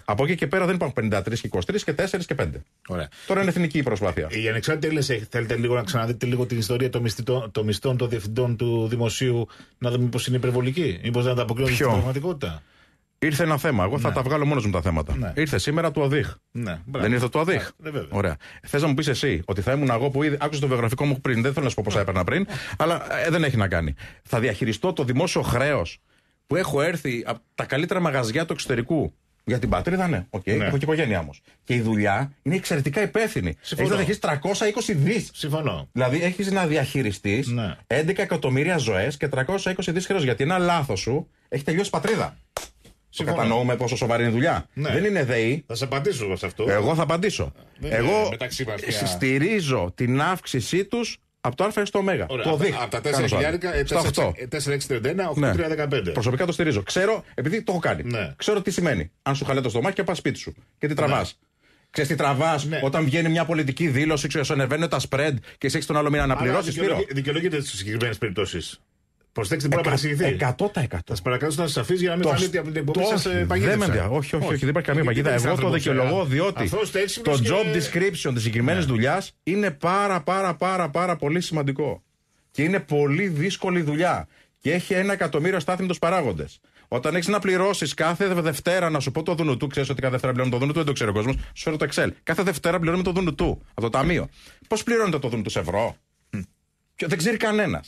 Από εκεί και πέρα δεν υπάρχουν 53 και 23 και 4 και 5. Ωραία. Τώρα είναι εθνική η προσπάθεια. Η ανεξάρτητη έλεση, θέλετε λίγο να ξαναδείτε λίγο την ιστορία των μισθών, των, μισθών, των διευθυντών του δημοσίου, να δούμε πώς είναι υπερβολική, ή πώς δεν ανταποκρίνονται στην πραγματικότητα. Ήρθε ένα θέμα. Εγώ ναι. θα τα βγάλω μόνος μου τα θέματα. Ναι. Ήρθε σήμερα το ΟΔΙΧ. Ναι, δεν ήρθε το ΟΔΙΧ. Ναι, Ωραία. Θες να μου πεις εσύ ότι θα ήμουν εγώ που ήδη άκουσες το βιογραφικό μου πριν. Δεν θέλω να σου πω πόσα ναι. έπαιρνα πριν, αλλά ε, δεν έχει να κάνει. Θα διαχειριστώ το δημόσιο χρέος που έχω έρθει από τα καλύτερα μαγαζιά του εξωτερικού. Για την πατρίδα, ναι. Οκ, okay. ναι. έχω και οικογένειά όμως. Και η δουλειά είναι εξαιρετικά υπεύθυνη. Έχεις να διαχειριστείς 320 δις. Συμφωνώ. Δηλαδή έχεις να διαχειριστείς ναι. 11 εκατομμύρια ζωές και 320 δις χρέος. Γιατί ένα λάθος σου έχει τελειώσει πατρίδα. Το κατανοούμε πόσο σοβαρή είναι η δουλειά. Ναι. Δεν είναι ΔΕΗ. Θα σε απαντήσω εγώ σε αυτό. Εγώ θα απαντήσω. Ε, δεν εγώ στηρίζω την αύξησή τους από το Α στο Ω. Το δείχνω. Από τα 4.000-4.631-8.315. 15 προσωπικα το στηρίζω. Ξέρω, επειδή το έχω κάνει. Ναι. Ξέρω τι σημαίνει. Αν σου χαλέ το στομάχι και πας σπίτι σου και τι τραβά. Ναι. Ξέρεις τι τραβάς ναι. όταν βγαίνει μια πολιτική δήλωση, σου ανεβαίνουν τα spread και εσύ έχεις τον άλλο μήνα να πληρώσει. Δικαιολογείται στις συγκεκριμένες περιπτώσεις. Προσέξτε, μπορεί να παρεξηγηθεί. 100%. Σας παρακαλώ να σα αφήσει για να μην φανείτε από την εκπομπή σας ε, παγίδα. Όχι, όχι, όχι, δεν υπάρχει καμία παγίδα. Εγώ το δικαιολογώ διότι το job description της συγκεκριμένης ναι. δουλειάς είναι πάρα πάρα πάρα πάρα πολύ σημαντικό. Και είναι πολύ δύσκολη δουλειά. Και έχει ένα εκατομμύριο στάθμιτο παράγοντες. Όταν έχεις να πληρώσεις κάθε Δευτέρα, να σου πω το Δουνουτού, ξέρεις ότι κάθε Δευτέρα πληρώνει το Δουνουτού, δεν το ξέρει ο κόσμος, σου έρω το Excel. Κάθε Δευτέρα πληρώνουμε το Δουνουτού από το ταμείο. Πώς πληρώνεται το Δουνουτού σε ευρώ, και δεν ξέρει κανένας.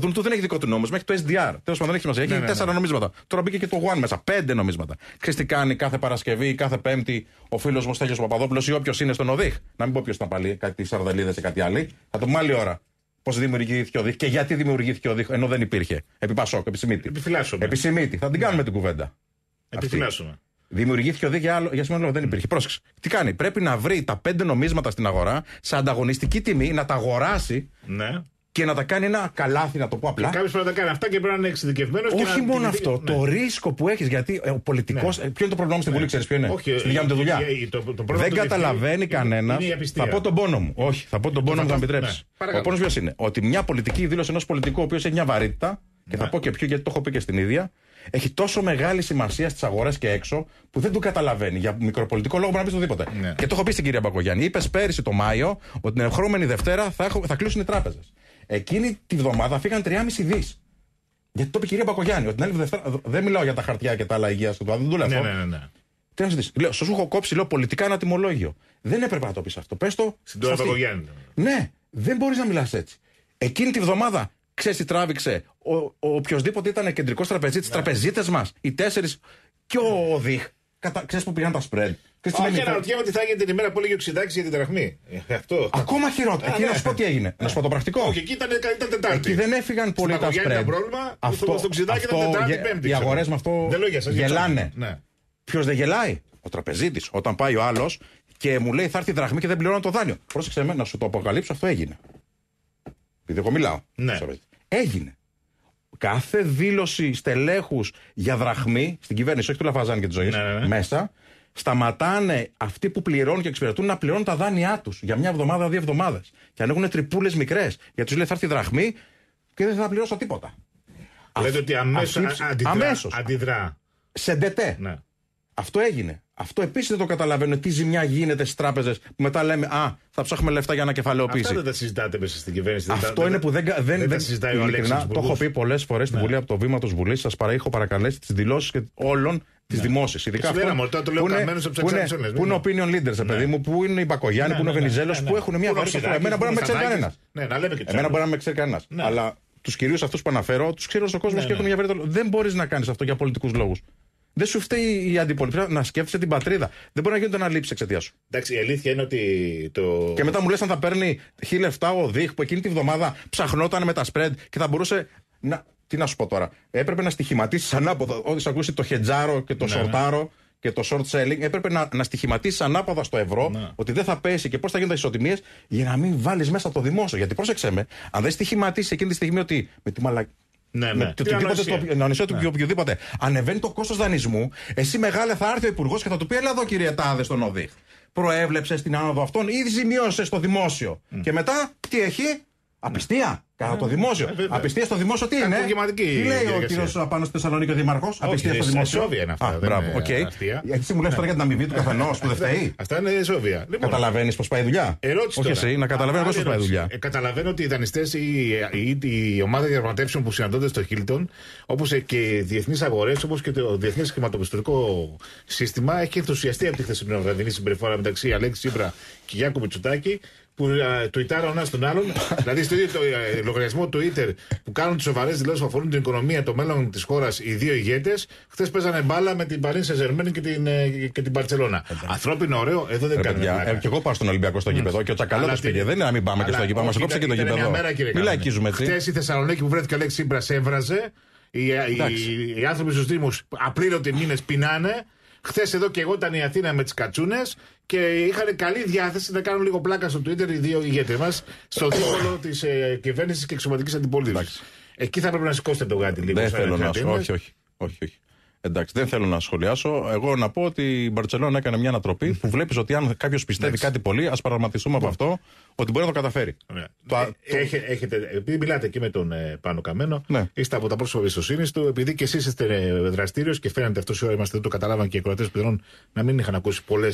Το Doom 2 δεν έχει δικό του νόμισμα, έχει το SDR. Τέλος πάντων, δεν έχει σημασία. Έχει ναι, ναι, τέσσερα ναι, ναι. νομίσματα. Τώρα μπήκε και το One μέσα. Πέντε νομίσματα. Ξέρετε τι κάνει κάθε Παρασκευή, κάθε Πέμπτη ο φίλος μου Στέλιος Παπαδόπουλος ή όποιος είναι στον ΟΔΙΧ. Να μην πω ποιος ήταν πάλι, κάτι σαρδελίδε ή κάτι άλλη. Θα το πούμε ώρα. Πώς δημιουργήθηκε ο ΔΙΧ και γιατί δημιουργήθηκε ο ΔΙΧ ενώ δεν υπήρχε. Επί Πασόκ, επισημήτη. Επιφυλάσσομαι. Επισημήτη. Θα την ναι. κάνουμε την κουβέντα. Επιφυλάσσομαι. Δημιουργήθηκε ο για, άλλο, για σημαντικό δεν υπήρχε. Πρόσεξε. Τι κάνει, πρέπει να βρει τα πέντε νομίσματα στην αγορά σε ανταγωνιστική τιμή, να τα αγοράσει. Ναι και να τα κάνει ένα καλάθι, να το πω απλά. Κάποιος πρέπει να τα κάνει αυτά και πρέπει να είναι εξειδικευμένος. Όχι και να... μόνο αυτό. Ναι. Το ρίσκο που έχεις, γιατί ε, ο πολιτικός. Ναι. Ε, ποιο είναι το πρόβλημά στην ναι. Βουλή, ξέρεις ποιο είναι. Όχι, Στην ε, δουλειά. Το, το, το δεν καταλαβαίνει κανένα. Θα πω τον πόνο μου. Όχι, θα πω τον πόνο μου, θα με επιτρέψει. Ναι, ο πόνος ποιος είναι. Ότι μια πολιτική δήλωση ενός πολιτικού, ο οποίος έχει μια βαρύτητα, και θα ναι. πω και ποιο γιατί το έχω πει και στην ίδια, έχει τόσο μεγάλη σημασία στις αγορές και έξω που δεν το καταλαβαίνει. Για μικροπολιτικό λόγο μπορεί να πει οτιδήποτε. Ναι. Και το έχω πει στην κυρία Μπακογιάννη. Είπες πέρυσι το Μάιο ότι την ερχόμενη Δευτέρα θα, έχω, θα κλείσουν οι τράπεζες. Εκείνη τη βδομάδα φύγαν 3,5 δις. Γιατί το είπε η κυρία Μπακογιάννη. Ότι την άλλη Δευτέρα. Δεν μιλάω για τα χαρτιά και τα άλλα υγεία του. Δεν δούλευα, Ναι, ναι, ναι. Τι ναι. σου λέω, σου έχω κόψει λέω, πολιτικά ένα τιμολόγιο. Δεν έπρεπε να το πεις αυτό. Πες το. Στην τώρα Ναι, δεν μπορείς να μιλάς έτσι. Εκείνη τη βδομάδα ξέρεις τι τράβηξε. Ο, ο οποιοδήποτε ήταν κεντρικός τραπεζίτης, ναι. τραπεζίτες μας, οι τέσσερις και ο Δίχ. Ξέρεις που πήγαν τα spread. Όχι, αναρωτιέμαι τι θα έγινε την ημέρα που έλεγε ο Ξηδάκης για την τραχμή. Ε, αυτό. Ακόμα χειρότερα. Εκεί να σου πω τι έγινε. Να σου πω το πρακτικό. Όχι, εκεί ήταν, ήταν Τετάρτη. Εκεί δεν έφυγαν πολύ τα σπρέντ. πρόβλημα. Αυτό το Ξηδάκη ήταν Τετάρτη, Πέμπτη. Οι αγορές με αυτό γελάνε. Ναι. Ποιος δεν γελάει. Ο τραπεζίτης. Όταν πάει ο άλλος και μου λέει θα έρθει η δραχμή και δεν πληρώνω το δάνειο. Πρόσεξε με να σου το αποκαλύψω, αυτό έγινε. Επειδή εγώ μιλάω. Ναι. Έγινε. Κάθε δήλωση στελέχους για δραχμή στην κυβέρνηση, όχι του Λαφαζάνη και της ζωής, ναι, ναι, ναι, μέσα σταματάνε αυτοί που πληρώνουν και εξυπηρετούν να πληρώνουν τα δάνειά τους για μια εβδομάδα, δύο εβδομάδες. Και αν έχουν τρυπούλες μικρές, γιατί τους λέει θα έρθει δραχμή και δεν θα πληρώσω τίποτα. Λέτε ότι αμέσως αντιδρά. Αμέσως. αντιδρά. Σεντετέ. Ναι. Αυτό έγινε. Αυτό επίσης δεν το καταλαβαίνω Τι ζημιά γίνεται στις τράπεζες που μετά λέμε Α, θα ψάχνουμε λεφτά για να κεφαλαιοποιήσει. Αυτά δεν τα συζητάτε μέσα στην κυβέρνηση. Αυτό είναι που δεν, δεν, δεν, δεν τα συζητάει ο Αλέξανδρο. Το έχω πει πολλές φορές ναι. Βουλή από το βήμα της Βουλής. Σας παρα, έχω παρακαλέσει τις δηλώσεις όλων τις ναι. δημόσιες. Ειδικά αυτό. το λέω από τις Πού είναι opinion leaders, παιδί ναι. μου, πού είναι οι Μπακογιάννη, ναι, πού είναι ο Βενιζέλο, που έχουν μια βαρύτητα. Εμένα μπορεί να με ξέρει κανένα. Εμένα μπορεί να με ξέρει κανένας. Αλλά τους κυρίους αυτούς που αναφέρω, τους ξέρεις ο κόσμος και έχουν μια βαρύτητα. Δεν μπορείς να κάνεις αυτό για πολιτικούς λόγους. Δεν σου φταίει η αντιπολίτευση να σκέφτεσαι την πατρίδα. Δεν μπορεί να γίνεται να αναλήψει εξαιτίας σου. Εντάξει, η αλήθεια είναι ότι. Το... Και μετά μου λες αν θα παίρνει λεφτά ο Δίχ που εκείνη τη βδομάδα ψαχνόταν με τα spread και θα μπορούσε να, τι να σου πω τώρα. Έπρεπε να στοιχηματίσεις ανάποδα. Ό,τι σε ακούσει το χετζάρο και το ναι, ναι, σορτάρο και το short selling, έπρεπε να, να στοιχηματίσεις ανάποδα στο ευρώ ναι. ότι δεν θα πέσει και πώς θα γίνονται τα ισοτιμίες για να μην βάλεις μέσα το δημόσιο. Γιατί πρόσεξε με, αν δεν στοιχηματίσεις εκείνη τη στιγμή ότι με τη μαλακή. Ναι, ναι. Με ναι. το του ναι. οποιοδήποτε. Ανεβαίνει το κόστος δανεισμού, εσύ μεγάλε θα έρθει ο υπουργός και θα του πει: Ελά εδώ, κύριε Τάδε, στον ΟΔΙΧ. Προέβλεψες την άνοδο αυτών ή ζημιώσες στο δημόσιο. Και μετά τι έχει, απιστία. Κατά το ε, δημόσιο. Ε, απιστία στο δημόσιο τι είναι. Τι λέει ο κύριο Απάνω στη Θεσσαλονίκη ο Δήμαρχο. Απιστία στο ε, δημόσιο. Σόβια είναι αυτά. Α, μπράβο, οκ. Έτσι μου λες τώρα ναι. για την αμοιβή του καθενός που δεν φταίει. Αυτά είναι σόβια. Λοιπόν, Καταλαβαίνεις πώ πάει η δουλειά. Ερώτηση. Όχι εσύ, να καταλαβαίνω πώ πάει η δουλειά. καταλαβαίνω ότι οι δανειστές ή η ομάδα διαπραγματεύσεων που συναντώνται στο Χίλτον, όπως και οι διεθνείς αγορές, όπως και το διεθνές χρηματοπιστωτικό σύστημα, έχει ενθουσιαστεί από τη χθεσινή βραδινή συμπεριφορά μεταξύ Αλέξη Σίμπρα και Γιάκου Μητσουτάκη που ε, τουιτάρα ο ένα τον άλλον. δηλαδή, στο ίδιο το, ε, λογαριασμό Twitter που κάνουν τις σοβαρές δηλώσεις που αφορούν την οικονομία, το μέλλον της χώρας, οι δύο ηγέτες, χθες παίζανε μπάλα με την Παρίσι Ζερμένη και την, ε, και την Παρσελώνα. Ανθρώπινο, ωραίο, εδώ δεν κάνει. Ε, και εγώ πάω στον Ολυμπιακό στο γήπεδο και ο Τσακαλώτο πήγε. Δεν είναι να μην πάμε και στο γήπεδο, μα κόψε και το γήπεδο. Μην λαϊκίζουμε έτσι. Χθες η Θεσσαλονίκη που βρέθηκε λέξη Σύμπρα έβραζε. Οι, ε, οι άνθρωποι στους Δήμους απλήρωτοι μήνες πεινάνε. Χθες εδώ και εγώ ήταν η Αθήνα με τις κατσούνες και είχαν καλή διάθεση να κάνουν λίγο πλάκα στο Twitter οι δύο ηγέτες μας στο δίπολο της ε, κυβέρνησης και εξωματικής αντιπολίτευσης. Εκεί θα πρέπει να σηκώσετε το γάτι λίγο. Δεν ναι, θέλω να σου. Όχι, όχι. όχι, όχι. Εντάξει, δεν θέλω να σχολιάσω. Εγώ να πω ότι η Μπαρσελόνα έκανε μια ανατροπή που βλέπεις ότι αν κάποιος πιστεύει κάτι πολύ, ας παραγματιστούμε από ναι. αυτό ότι μπορεί να το καταφέρει. Ναι. Ε, ε, επειδή μιλάτε και με τον ε, Πάνο Καμένο, ναι. είστε από τα πρόσωπα εμπιστοσύνης του, επειδή και εσείς είστε δραστήριος και φαίνεται αυτός η ώρα είμαστε, δεν το καταλάβαν και οι κροατέ πιθανόν να μην είχαν ακούσει πολλές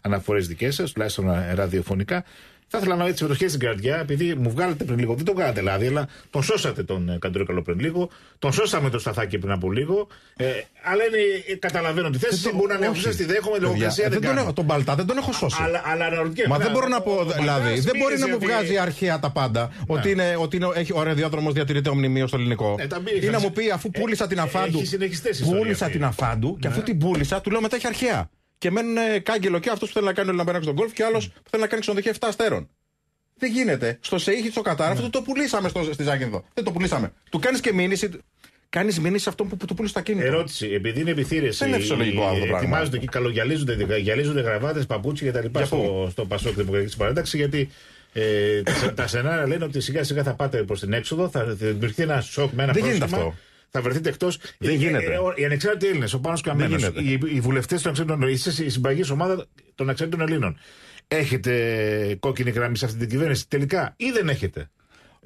αναφορές δικές σας, τουλάχιστον ραδιοφωνικά. Θα ήθελα να έτσι χέρι στην καρδιά, επειδή μου βγάλετε πριν λίγο, δεν τον κάνατε λάδι, αλλά τον σώσατε τον ε, Καντρίκαλο πριν λίγο, τον σώσαμε το σταθάκι πριν από λίγο. Ε, αλλά ε, καταλαβαίνω τη θέση, ε, μπορεί να είναι αυτή, τη δέχομαι, λογοκρισία δεν, δεν Τον παλτά δεν τον έχω σώσει. Αλλά, αλλά Μα δεν μπορώ να πω, δηλαδή, δεν μπορεί να μου βγάζει αρχαία τα πάντα, ότι, είναι, ότι είναι, έχει, ο διατηρείται ο μνημείο στο ελληνικό. Ή να μου πει, αφού πούλησα την αφάντου. Πούλησα την αφάντου και αφού ναι. την πούλησα, του λέω μετά έχει αρχαία και μένουν κάγκελο και αυτός που θέλει να κάνει ο Λαμπεράκο τον κόλφ και άλλος που θέλει να κάνει ξενοδοχεία 7 αστέρων. Δεν γίνεται. Στο Σεήχη, στο Κατάρα, αυτό το πουλήσαμε στο, στη Ζάκυνδο. Δεν το πουλήσαμε. Του κάνεις και μήνυση. Κάνεις μήνυση αυτό που, που του πουλήσει τα κίνητα. Ερώτηση. Επειδή είναι επιθύρεση, Δεν είναι φυσιολογικό αυτό το πράγμα. Ετοιμάζονται και καλογιαλίζονται, γυαλίζονται γραβάτες, παπούτσια κτλ. στο, στο Πασόκ Δημοκρατική Παράταξη γιατί ε, τα, σενάρια λένε ότι σιγά σιγά θα πάτε προς την έξοδο, θα δημιουργηθεί ένα σοκ με ένα Δεν γίνεται αυτό θα βρεθείτε εκτός. Ε, ε, ε, δεν γίνεται. Οι ανεξάρτητοι Έλληνες, ο Πάνος Καμένο, οι, οι βουλευτές των ανεξάρτητων Ελλήνων, είστε η συμπαγή ομάδα των ανεξάρτητων Ελλήνων. Έχετε κόκκινη γραμμή σε αυτή την κυβέρνηση τελικά ή δεν έχετε.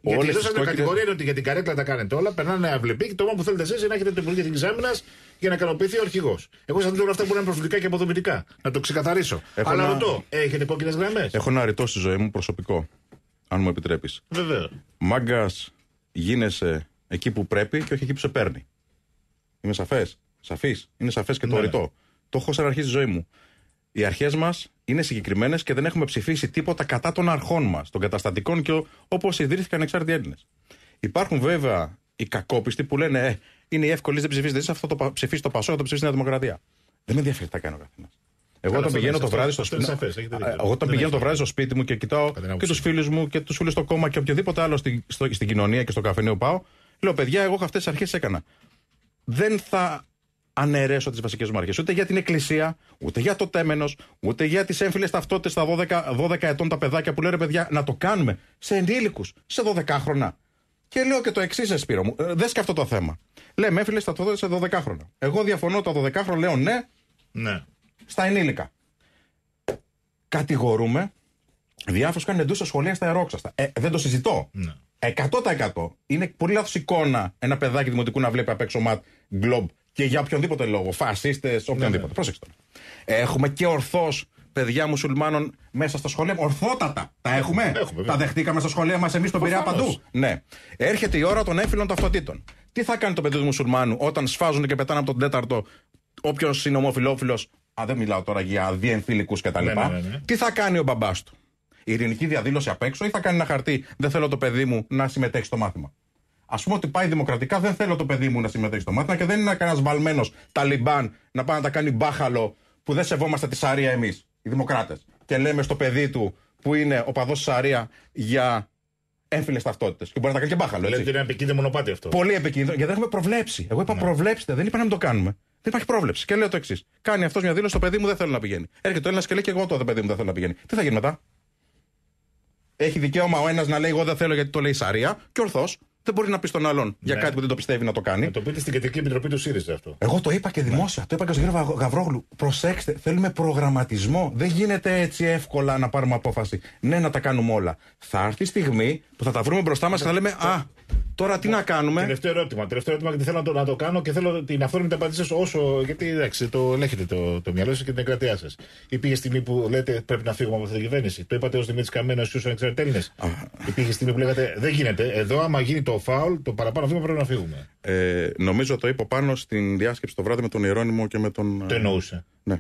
Γιατί δώσατε κόκκινες... κατηγορία είναι ότι για την καρέκλα τα κάνετε όλα, περνάνε αυλεπή και το μόνο που θέλετε εσείς είναι να έχετε την πολιτική τη Εξάμεινα για να ικανοποιηθεί ο αρχηγός. Εγώ σας λέω όλα αυτά που είναι προσωπικά και αποδομητικά. Να το ξεκαθαρίσω. Έχω Αλλά να... ρωτώ, έχετε κόκκινες γραμμές. Έχω ένα ρητό στη ζωή μου προσωπικό, αν μου επιτρέπεις. Βέβαια. Μάγκας, γίνεσαι εκεί που πρέπει και όχι εκεί που σε παίρνει. Είμαι σαφές. Σαφής. Είναι σαφές και το ναι, ναι. ρητό. Το έχω σαν αρχή τη ζωή μου. Οι αρχές μας είναι συγκεκριμένες και δεν έχουμε ψηφίσει τίποτα κατά των αρχών μας, των καταστατικών και όπως ιδρύθηκαν εξάρτητοι Έλληνες. Υπάρχουν βέβαια οι κακόπιστοι που λένε ε, είναι η εύκολη δεν ψηφίζετε είσαι αυτό το ψηφίσει το Πασό, το ψηφίσει η Δημοκρατία. Δεν με ενδιαφέρει τι θα κάνει ο καθένας. Εγώ όταν πηγαίνω το βράδυ στο σπίτι Εγώ όταν πηγαίνω το βράδυ στο σπίτι μου και κοιτάω και τους φίλους μου και τους φίλους στο κόμμα και οποιοδήποτε άλλο στην, στην κοινωνία και στο καφενείο πάω, Λέω, παιδιά, εγώ αυτές τις αρχές έκανα. Δεν θα αναιρέσω τις βασικές μου αρχές. Ούτε για την Εκκλησία, ούτε για το τέμενος, ούτε για τις έμφυλες ταυτότητες στα 12, 12 ετών τα παιδάκια που λένε παιδιά να το κάνουμε σε ενήλικους, σε 12 χρονά. Και λέω και το εξής, Εσπύρο μου, δε και αυτό το θέμα. Λέμε έμφυλες ταυτότητες σε 12 χρόνια. Εγώ διαφωνώ τα 12 χρόνια, λέω ναι, ναι. στα ενήλικα. Κατηγορούμε διάφορους κάνουν εντούσα σχολεία στα αερόξαστα. Ε, δεν το συζητώ. Ναι. 100% είναι πολύ λάθος εικόνα ένα παιδάκι δημοτικού να βλέπει απ' έξω ματ γκλομπ και για οποιονδήποτε λόγο. Φασίστες, ναι, οποιονδήποτε. Ναι, ναι. Έχουμε και ορθώς παιδιά μουσουλμάνων μέσα στα σχολεία. Ορθότατα τα έχουμε. τα δεχτήκαμε στα σχολεία μας εμείς τον Πειραιά παντού. Ναι. Έρχεται η ώρα των έφυλων ταυτοτήτων. Τι θα κάνει το παιδί του μουσουλμάνου όταν σφάζουν και πετάνε από τον τέταρτο όποιος είναι ομοφυλόφιλος. Α, δεν μιλάω τώρα για διεμφυλικού κτλ. Ναι, ναι, Τι θα κάνει ο μπαμπάς του ειρηνική διαδήλωση απ' έξω ή θα κάνει ένα χαρτί Δεν θέλω το παιδί μου να συμμετέχει στο μάθημα. Ας πούμε ότι πάει δημοκρατικά, δεν θέλω το παιδί μου να συμμετέχει στο μάθημα και δεν είναι κανένας βαλμένος Ταλιμπάν να πάει να τα κάνει μπάχαλο που δεν σεβόμαστε τη Σαρία εμείς, οι Δημοκράτες. Και λέμε στο παιδί του που είναι ο παδός Σαρία για έμφυλες ταυτότητες. Και μπορεί να τα κάνει και μπάχαλο. Έτσι. Λέτε είναι επικίνδυνο μονοπάτι αυτό. Πολύ επικίνδυνο, γιατί δεν έχουμε προβλέψει. Εγώ είπα ναι. προβλέψτε, δεν είπα να μην το κάνουμε. Δεν υπάρχει πρόβλεψη. Και λέω το εξής. Κάνει αυτός μια δήλωση, το παιδί μου δεν θέλω να πηγαίνει. Έρχεται ο Έλληνας και λέει και εγώ το παιδί μου δεν θέλω να πηγαίνει. Τι θα γίνει μετά έχει δικαίωμα ο ένας να λέει: Εγώ δεν θέλω γιατί το λέει Σαρία. Και ορθώς. Δεν μπορεί να πεις στον άλλον για ναι. κάτι που δεν το πιστεύει να το κάνει. Να το πείτε στην Κεντρική Επιτροπή του ΣΥΡΙΖΑ αυτό. Εγώ το είπα και ναι. δημόσια. Το είπα και στον κύριο Γαβρόγλου. Προσέξτε, θέλουμε προγραμματισμό. Δεν γίνεται έτσι εύκολα να πάρουμε απόφαση. Ναι, να τα κάνουμε όλα. Θα έρθει η στιγμή που θα τα βρούμε μπροστά μας και θα λέμε Α, Τώρα τι να κάνουμε. Τελευταίο ερώτημα. Τελευταίο ερώτημα γιατί θέλω να το, να το κάνω και θέλω την αυθόρμητη σα όσο. Γιατί εντάξει, το ελέγχετε το, το μυαλό σας και την εγκρατεία σα. Υπήρχε στιγμή που λέτε πρέπει να φύγουμε από αυτή την κυβέρνηση. Το είπατε ως Δημήτρης Καμένο ω ανεξαρτέλνε. Υπήρχε στιγμή που λέγατε δεν γίνεται. Εδώ, άμα γίνει το φάουλ, το παραπάνω βήμα πρέπει να φύγουμε. Ε, νομίζω το είπα πάνω στην διάσκεψη το βράδυ με τον Ιερόνιμο και με τον. Το ε, εννοούσε. Ναι.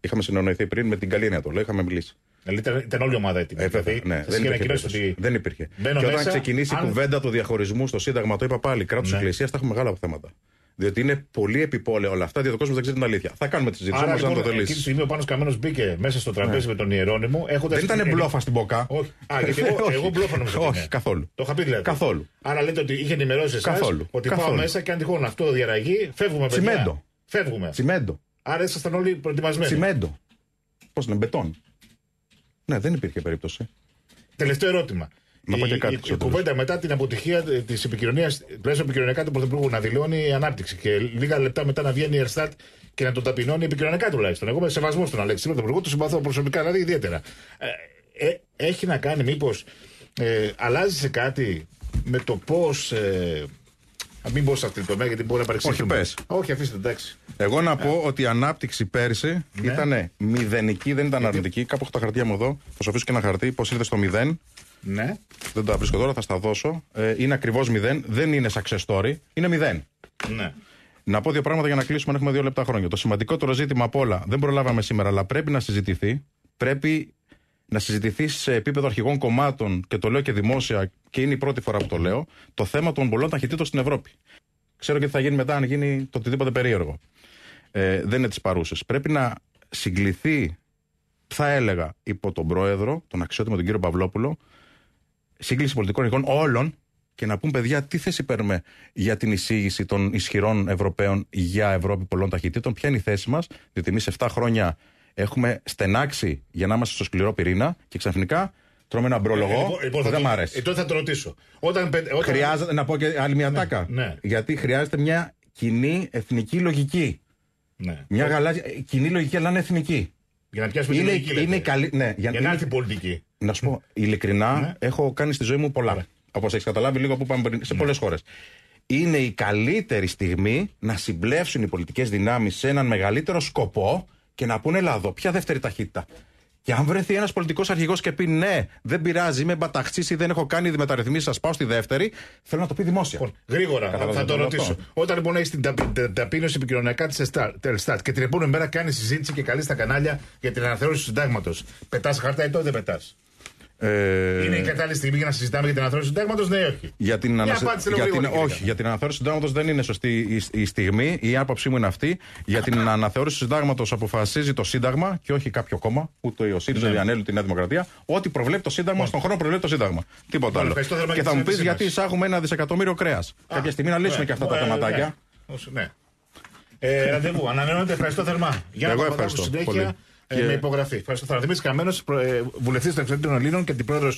Είχαμε συνεννοηθεί πριν με την καλή έννοια το λέω, είχαμε μιλήσει. Δηλαδή ήταν όλη η ομάδα έτοιμη. Ε, δηλαδή, ναι. δεν, υπήρχε ότι... δεν υπήρχε. Μπαίνω και όταν μέσα, ξεκινήσει η αν... κουβέντα του διαχωρισμού στο Σύνταγμα, το είπα πάλι, κράτος ναι. Εκκλησίας, θα έχουμε μεγάλα θέματα. Διότι είναι πολύ επιπόλαια όλα αυτά, διότι ο κόσμος δεν ξέρει την αλήθεια. Θα κάνουμε τη συζήτηση όμω αν το τελείσει. Εκείνη τη στιγμή ο Πάνος Καμένος μπήκε μέσα στο τραπέζι ναι. με τον Ιερόνιμο. Έχοντας δεν ήταν μπλόφα στην Μποκά. Όχι. Α, γιατί εγώ, εγώ μπλόφα νομίζω. Όχι, καθόλου. Το είχα πει δηλαδή. Καθόλου. Άρα λέτε ότι είχε ενημερώσει εσάς ότι πάω μέσα και αν τυχόν αυτό διαραγεί, φεύγουμε παιδιά. Φεύγουμε. Τσιμέντο. Άρα ήσασταν όλοι προετοιμασμένοι. Τσιμέντο. Πώς είναι, μπετόν. Ναι, δεν υπήρχε περίπτωση. Τελευταίο ερώτημα. Να πω και κάτι. Η, η, κουβέντα μετά την αποτυχία της επικοινωνίας, πλέον επικοινωνιακά του Πρωθυπουργού, να δηλώνει η ανάπτυξη και λίγα λεπτά μετά να βγαίνει η Ερστάτ και να τον ταπεινώνει επικοινωνιακά τουλάχιστον. Εγώ με σεβασμό στον Αλέξη Πρωθυπουργό, του συμπαθώ προσωπικά δηλαδή ιδιαίτερα. Ε, ε, έχει να κάνει μήπως. Ε, αλλάζει σε κάτι με το πώς. Ε, μην πω τομέα γιατί μπορεί να παρεξηγηθεί. Όχι, πες. Όχι, αφήστε εντάξει. Εγώ να πω ότι η ανάπτυξη πέρσι ναι. ήταν μηδενική, δεν ήταν αρνητική. Κάπου έχω τα χαρτιά μου εδώ. Θα σου αφήσω και ένα χαρτί. Πώς ήρθε στο μηδέν. Ναι. Δεν τα βρίσκω τώρα, θα στα δώσω. Ε, είναι ακριβώς μηδέν. Δεν είναι success story. Είναι μηδέν. Ναι. Να πω δύο πράγματα για να κλείσουμε, αν έχουμε δύο λεπτά χρόνια. Το σημαντικότερο ζήτημα απ' όλα δεν προλάβαμε σήμερα, αλλά πρέπει να συζητηθεί. Πρέπει να συζητηθεί σε επίπεδο αρχηγών κομμάτων, και το λέω και δημόσια, και είναι η πρώτη φορά που το λέω, το θέμα των πολλών ταχυτήτων στην Ευρώπη. Ξέρω και τι θα γίνει μετά, αν γίνει το οτιδήποτε περίεργο ε, δεν είναι της παρούσας. Πρέπει να συγκληθεί, θα έλεγα, υπό τον πρόεδρο, τον αξιότιμο τον κύριο Παυλόπουλο, σύγκληση πολιτικών εικόνων όλων και να πούν παιδιά τι θέση παίρνουμε για την εισήγηση των ισχυρών Ευρωπαίων για Ευρώπη πολλών ταχυτήτων, ποια είναι η θέση μας, διότι εμείς 7 χρόνια έχουμε στενάξει για να είμαστε στο σκληρό πυρήνα και ξαφνικά τρώμε ένα μπρολογό Ε, λοιπόν, δεν μ' αρέσει. Ε, τότε θα το ρωτήσω. Όταν, όταν... Χρειάζεται, να πω και άλλη μια ναι, τάκα. Ναι. Γιατί χρειάζεται μια κοινή εθνική λογική. Ναι. Μια γαλάζια, ε, κοινή λογική, αλλά είναι εθνική. Για να πιάσουμε την την είναι καλή, ναι, για, για να έρθει πολιτική. Να σου πω, ειλικρινά, ναι. έχω κάνει στη ζωή μου πολλά. Ναι. Όπως έχεις καταλάβει λίγο που πάμε πριν, σε ναι. πολλές χώρες. Είναι η καλύτερη στιγμή να συμπλέψουν οι πολιτικές δυνάμεις σε έναν μεγαλύτερο σκοπό και να πούνε Ελλάδο, ποια δεύτερη ταχύτητα. Και αν βρεθεί ένας πολιτικός αρχηγός και πει ναι, δεν πειράζει, είμαι μπαταχτής ή δεν έχω κάνει μεταρρυθμίση, σας πάω στη δεύτερη, θέλω να το πει δημόσια. γρήγορα, θα το ρωτήσω. Όταν λοιπόν έχεις την ταπείνωση επικοινωνιακά της Ελστάτ και την επόμενη μέρα κάνεις συζήτηση και καλείς στα κανάλια για την αναθεώρηση του συντάγματος, πετάς χαρτά ή τότε δεν πετάς. Ε... Είναι η κατάλληλη στιγμή για να συζητάμε για την αναθεώρηση του συντάγματος, ναι ή όχι. Για την, για την... Όχι, για την αναθεώρηση του συντάγματος δεν είναι σωστή η στιγμή. Η άποψή μου είναι αυτή. Για την αναθεώρηση του συντάγματος αποφασίζει το Σύνταγμα και όχι κάποιο κόμμα, ούτε ο ΣΥΡΙΖΑ, ναι. η τη Νέα Δημοκρατία. Ό,τι προβλέπει το Σύνταγμα, ναι. στον χρόνο προβλέπει το Σύνταγμα. Τίποτα άλλο. Και θα μου πεις γιατί εισάγουμε ένα δισεκατομμύριο κρέας. Κάποια στιγμή να λύσουμε και αυτά τα θεματάκια. Ναι. Ε, ραντεβού. Ανανεώνεται. Ευχαριστώ θερμά. Για να Συνέχεια. Ε, και... με υπογραφή. Ευχαριστώ. Θα δημήσει Καμένο, ε, βουλευτής των Εξωτερικών Ελλήνων και την αντιπρόεδρο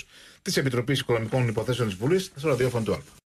της Επιτροπής Οικονομικών Υποθέσεων της Βουλής, στο ραδιόφωνο του Άλπα.